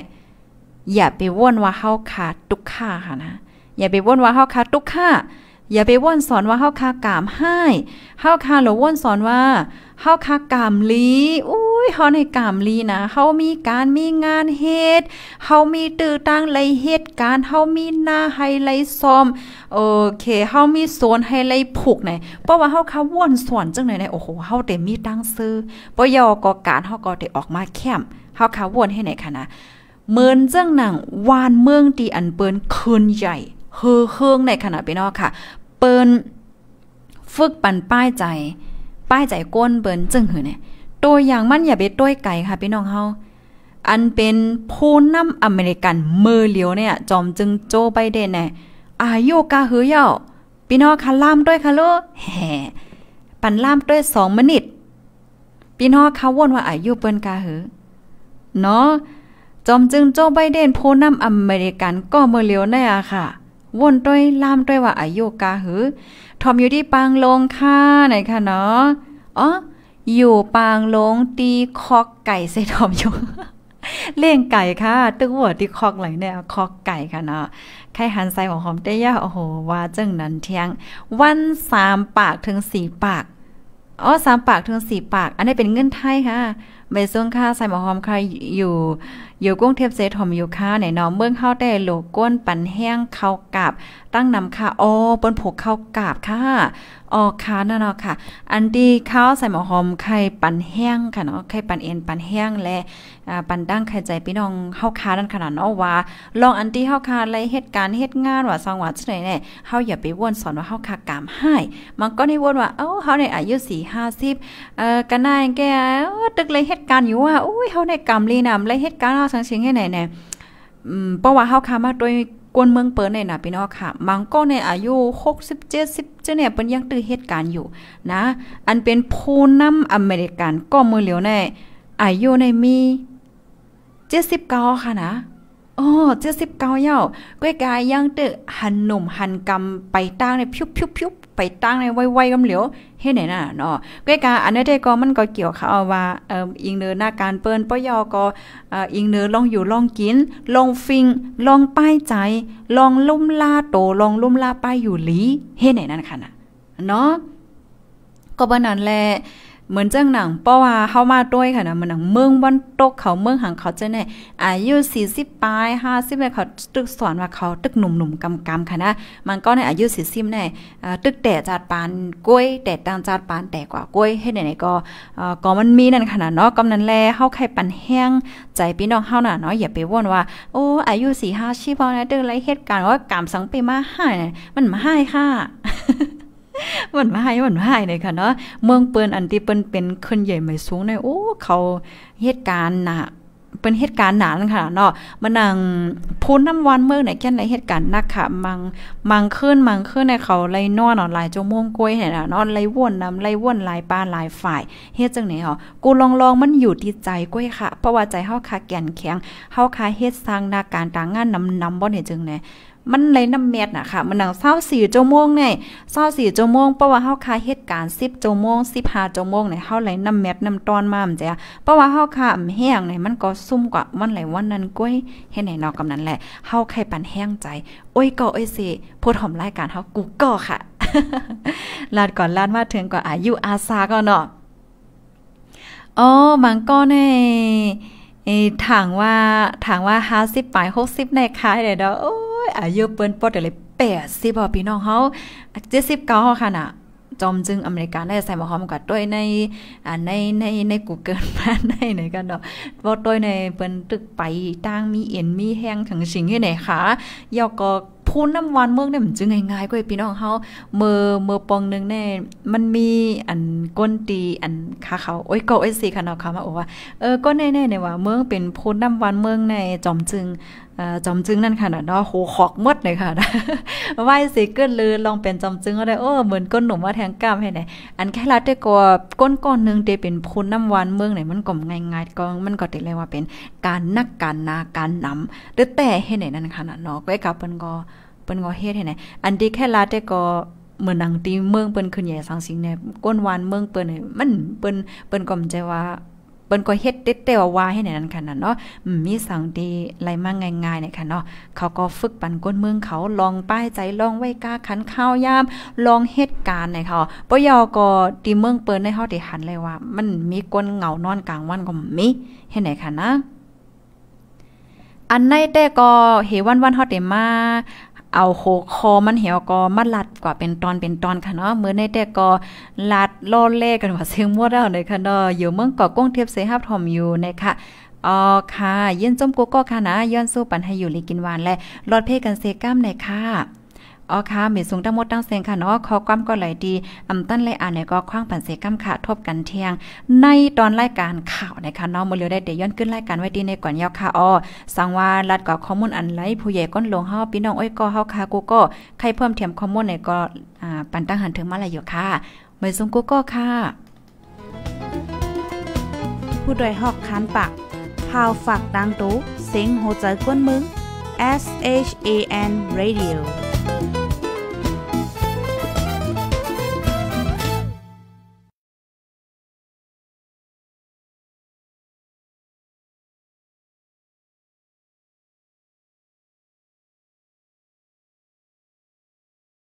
Speaker 1: อย่าไปว่นว่าเฮาขาดทุกค่าค่ะนะ อย่าไปว่นว่าเฮาขาดทุกค่าาอย่าไปว่นสอนว่าเฮาคากามให้เฮาคาหรือว่นสอนว่าเฮาคากามลีอุ้ยเฮาในกามลีนะเฮามีการมีงานเฮ็ดเฮามีตื้อตั้งไรเฮ็ดการเฮามีหน้าให้ไรซอมโอเคเฮามีโซนให้ไรผูกไหนเพราะว่าเฮาคาว่นสอนจังไหนไหนโอ้โหเฮาเต็มมีตั้งซื้อปยอก็การเฮาก็ได้ออกมาแคมเฮาคาว่นให้ไหนคะนะเมินจังหนังวานเมืองตีอันเปินคืนใหญ่เฮือเครื่องในขณะไปนอกค่ะ เปิ้นฝึกปันป้ายใจ ป้ายใจก้นเปิ้นจึงหือเนี่ยตัวอย่างมันอย่าไปต้วยไก่ค่ะพี่น้องเฮา อันเป็นผู้นำอเมริกันมือเหลียวเนี่ยจอมจึงโจไบเดนเนี่ยอายุกาหือเย่าพี่น้องคะล่ามด้วยคะลูกแห่ปันล่ามด้วยสองมินิทพี่น้องคะว่นว่าอายุเปิ้นกาหือเนาะจอมจึงโจไบเดนผู้นำอเมริกันก็มือเหลียวเนี่ยค่ะวนต้วยลามต้วยว่าอายุกาหือทอมอยู่ที่ปางลงค่ะไหนคะเนาะอ๋ออยู่ปางลงตีคอกไก่ใส่ทอมอยู่ เลี้ยงไก่ค่ะ ตึกหัวที่คอกไหลเนี่ยคอกไก่ค่ะเนาะไข่หันไซของหอมเตี้ยโอ้โหว่าจังนั้นเที่ยง วันสามปากถึงสี่ปากอ๋อสามปากถึงสี่ปาก อันนี้เป็นเงื่อนไขค่ะใบซ่วงค่าใส่หมอหอมค่ะอยู่อยู่กุ้งเทพเซทอมอยู่ค่าไหนน้องเบื้องเข้าแต่โลก้นปันแห้งเข้ากับตั้งนำค่ะโอ้ปนผูกเข้ากับค่ะออกค้านั่นเนาะค่ะ อันดีข้าวใส่หมอหอมไข่ปันแห้งค่ะเนาะไข่ปันเอ็นปันแห้งและปันดั้งไข่ใจพี่น้องเข้าค้านั่นขนาดเนาะว่าลองอันดีเข้าค้าอะไรเหตุการณ์เหตุงานว่าสองวัาเฉยเนี่ยเฮาอย่าไปว่นสอนว่าเข้าค้ากามให้ มันก็ได้ว่นว่าเอ้าเฮาในอายุสี่ห้าสิบเอ่อกันนายแกตึกเลยเหตุการณ์อยู่ว่าอุ้ยเฮาในกรรมลีนำเลยเหตุการณ์ากสังเสีงให้ไหนเนี่ยเพราะว่าเฮาคามาโดยกวนเมืองเปิ้นเนี่ยนะพี่น้องค่ะ มังก็ใน อายุ60 70จะเนี่ยเปิ้นยังตื่อเหตุการณ์อยู่ นะ อันเป็นผู้นำอเมริกันก็มือ เหลียวในอายุในมี79ค่ะนะอ๋อเจ็ดสิบเก้าเย้ากล้วยกายย่างเตอหันหนุ่ม หันกำไปตั้งในพิบพิบพิบไปตั้งในไว้ๆกำเหลียวเฮ็ดไหนน่ะเนาะก้อยการอันนี้ได้ก็มันก็เกี่ยวค่ะเอาว่าเอ่ออิงเนอหน้าการเปิ้นป้อยอก็เอ่ออิงเนอลองอยู่ลองกินลองฟิงลองป้ายใจ ลองลุ่มลาโตลองลุ่มลาป้ายอยู่หลีเฮ็ดไหนนั่นค่ะน่ะเนาะก็บ่นั่นแหละเหมือนเจ้าหนังเพราะว่าเข้ามาด้วยค่ะนะมันหนังเมืองวันตก เขาเมืองหางเขาจะเนี่ยอายุสี่สิบปลายห้าสิบเลยเขาตึกสอนว่าเขาตึกหนุ่มหนุ่มกำกำค่ะนะมันก็ในอายุสี่สิบเนี่ยตึกแต่จัดปานกล้วย แต่ตางจัดปานแต่กว่ากล้วยให้ไหนๆก็ ก็มันมีนั่นขนาดเนาะกำนันแลเข้าไข่ปันแห้ง ใจพี่น้องเข้าหน่ะเนาะอย่าไปว่นว่า โอ้อายุสี่ห้าชีพเอานะเดอะไรเหตุการณ์ว่ากามสังไปมาห้ามันมาให้ค่ะหมือนไ่้ให้หอนไ่ให้เลยค่ะเนาะเมืองเปิ้นอันที่เปิ้นเป็นคนใหญ่ไม่สูงในโอ้เขาเหตุการณ์หน่ะเป็นเหตุการณ์หนานค่ะเนาะมันนังพูนน้ำวันเมื่อไหนแก่ไหนเหตุการณ์นักค่ะมังมังขึ้นมังขึ้นในเขาไล่นอนอนลายจม่วงกล้วยเนี่ยเนาะไล่ว่นน้ำไล่ว่นลายปลาลายฝ่ายเฮ็ดจังไหนเหรอกูลองลองมันอยู่ที่ใจกล้วยค่ะเพราะว่าใจเฮาคาแก่นแข็งเฮาคาเฮ็ดสร้างนาการต่างงานน้ำน้ำบ่เนี่ยจังไหนมันเลยน้ำเม็ดนะค่ะ มันหนังเศร้าสี่โจมงเนี่ยเศร้าสี่โจมงเพราะว่าเฮาคาเหตุการณ์สิบโจมงสิบห้าโจมงเนี่ยเฮาไหลน้ำเม็ดน้ำตอนมามอนจะเพราะว่าเฮาคาแห้งเนี่ยมันก็ซุ่มกว่ามันไหลวันนั้นกล้วยเห็นไหนนอกกับนั้นแหละเฮาไข่ปันแห้งใจ โอ้ยก็โอ้ยสิพูดหอมรายการเฮากูก็ค่ะ ลาดก่อนลาดมาถึงก่อนอายุอาซาก็เนาะอ๋อบางก็เนี่ยถางว่าถางว่าห้าสิบปลายหกสิบในคายเลยเด้อโอ้ยอายุเปิ้นปดเลยแปดสิบพี่น้องเขาเจ็ดสิบเก้าค่ะน่ะจอมจึงอเมริกาได้ใส่หมอหอมกัดด้วยในอ่าในใน ในกูเกิลมาในไหนกันเนาะาะด้วยในเปิ้นตึกไปตั้งมีเอ็น มีแห้งถึงสิงที่ไหนคะยอกก็พูนน้ำวันเมืองเนี่ยมันจึงง่ายๆก็ไอพี่น้องเขาเมื่อเมื่อปองหนึ่งเนี่ยมันมีอันก้นตีอันขาเขาโอ้ยก็ไอ้สี่ขเนาดคขามาโอ้ว่า เออก็แน่ๆเนี่ยว่า เมืองเป็นพูนน้ำวันเมืองในจอมจึงจอมจึงนั่นค่ะเนาะโหขอกมดเลยค่ะนะไหวสิเกินลือลองเป็นจอมจึงก็ได้โอ้เหมือนก้นหนุ่มว่าแทงกล้ามให้ไหน อันแค่รัดได้ก็ก้นก้อนนึงเะเป็นพุนน้ำหวานเมืองไหน มันกมง่ายๆก็มันก็ติดเลยว่าเป็นการนักการนาการนำหรือแต่ให้ไหนนั่นค่ะเนาะไว้กับเปิ้นก็เปิ้นก็เฮ็ดให้ไหนอันที่แค่รัดได้ก็เหมือนนังตีเมืองเปิ้นขึ้นใหญ่สังสิงเนี่ยก้นหวานเมืองเปิ้นมันเปิ้นเปิ้นก็มใจว่าเปิ้นก็เฮ็ดเต็ดเต่ว่าว่าให้ในนั้นค่ะนะเนาะ มีสังดีไหลมาง่ายๆเนี่ยค่ะเนาะ เขาก็ฝึกปันก้นเมืองเขาลองป้ายใจลองไว้กาขันข้าวยาม ลองเหตุการณ์ในเขาปยอก็ตีเมืองเปิ้นในเฮาได้หันเลยว่า มันมีก้นเหงา นอนกลางวัน ก็มีเห็นไหนค่ะนะ อันในแต่ก็เหวันวันฮอดิมาเอาโคคอมันเหี่ยวก็มัดลัดกว่าเป็นตอนเป็นตอนค่ะเนาะเมื่อในแต่ก็ลัดล่อเล่กันว่าเสียงมัวแล้วเลยค่ะเนาะอยู่เมืองก่อก้งเทียบเสหับทอมอยู่นะคะอ๋อค่ะ เย็นจมกูกก็ค่ะนะย้อนสู้ปันให้อยู่ลีกินหวานและรอดเพ่กันเซก้ามในค่ะอ๋อค่ะมีสูงทั้งหมดตั้งเสียงค่ะเนาะขอความก็ไหลดี อำตั้นเลยอ่านในก็คว้างปันเสกำค่ะทบกันเที่ยง ในตอนรายการข่าวนะคะเนาะมือเร็วได้เดย้อนขึ้นรายการไว้ดีในก่อนยาวค่ะอ๋อสังว่ารัดก่อข้อมูลอันไรผู้ใหญ่ก้นลงเฮาพี่น้องอ้อยก็เฮาค่ะกูก็ใครเพิ่มเตียมข้อมูลในก็อ่าปันตั้งหันถึงมาลยอยู่ค่ะ้อสูงกูก็ค่ะ ผู้โดยหอกคันปากพาวฝากดังตู้เสียงโหใจกวนมึง S H A N Radio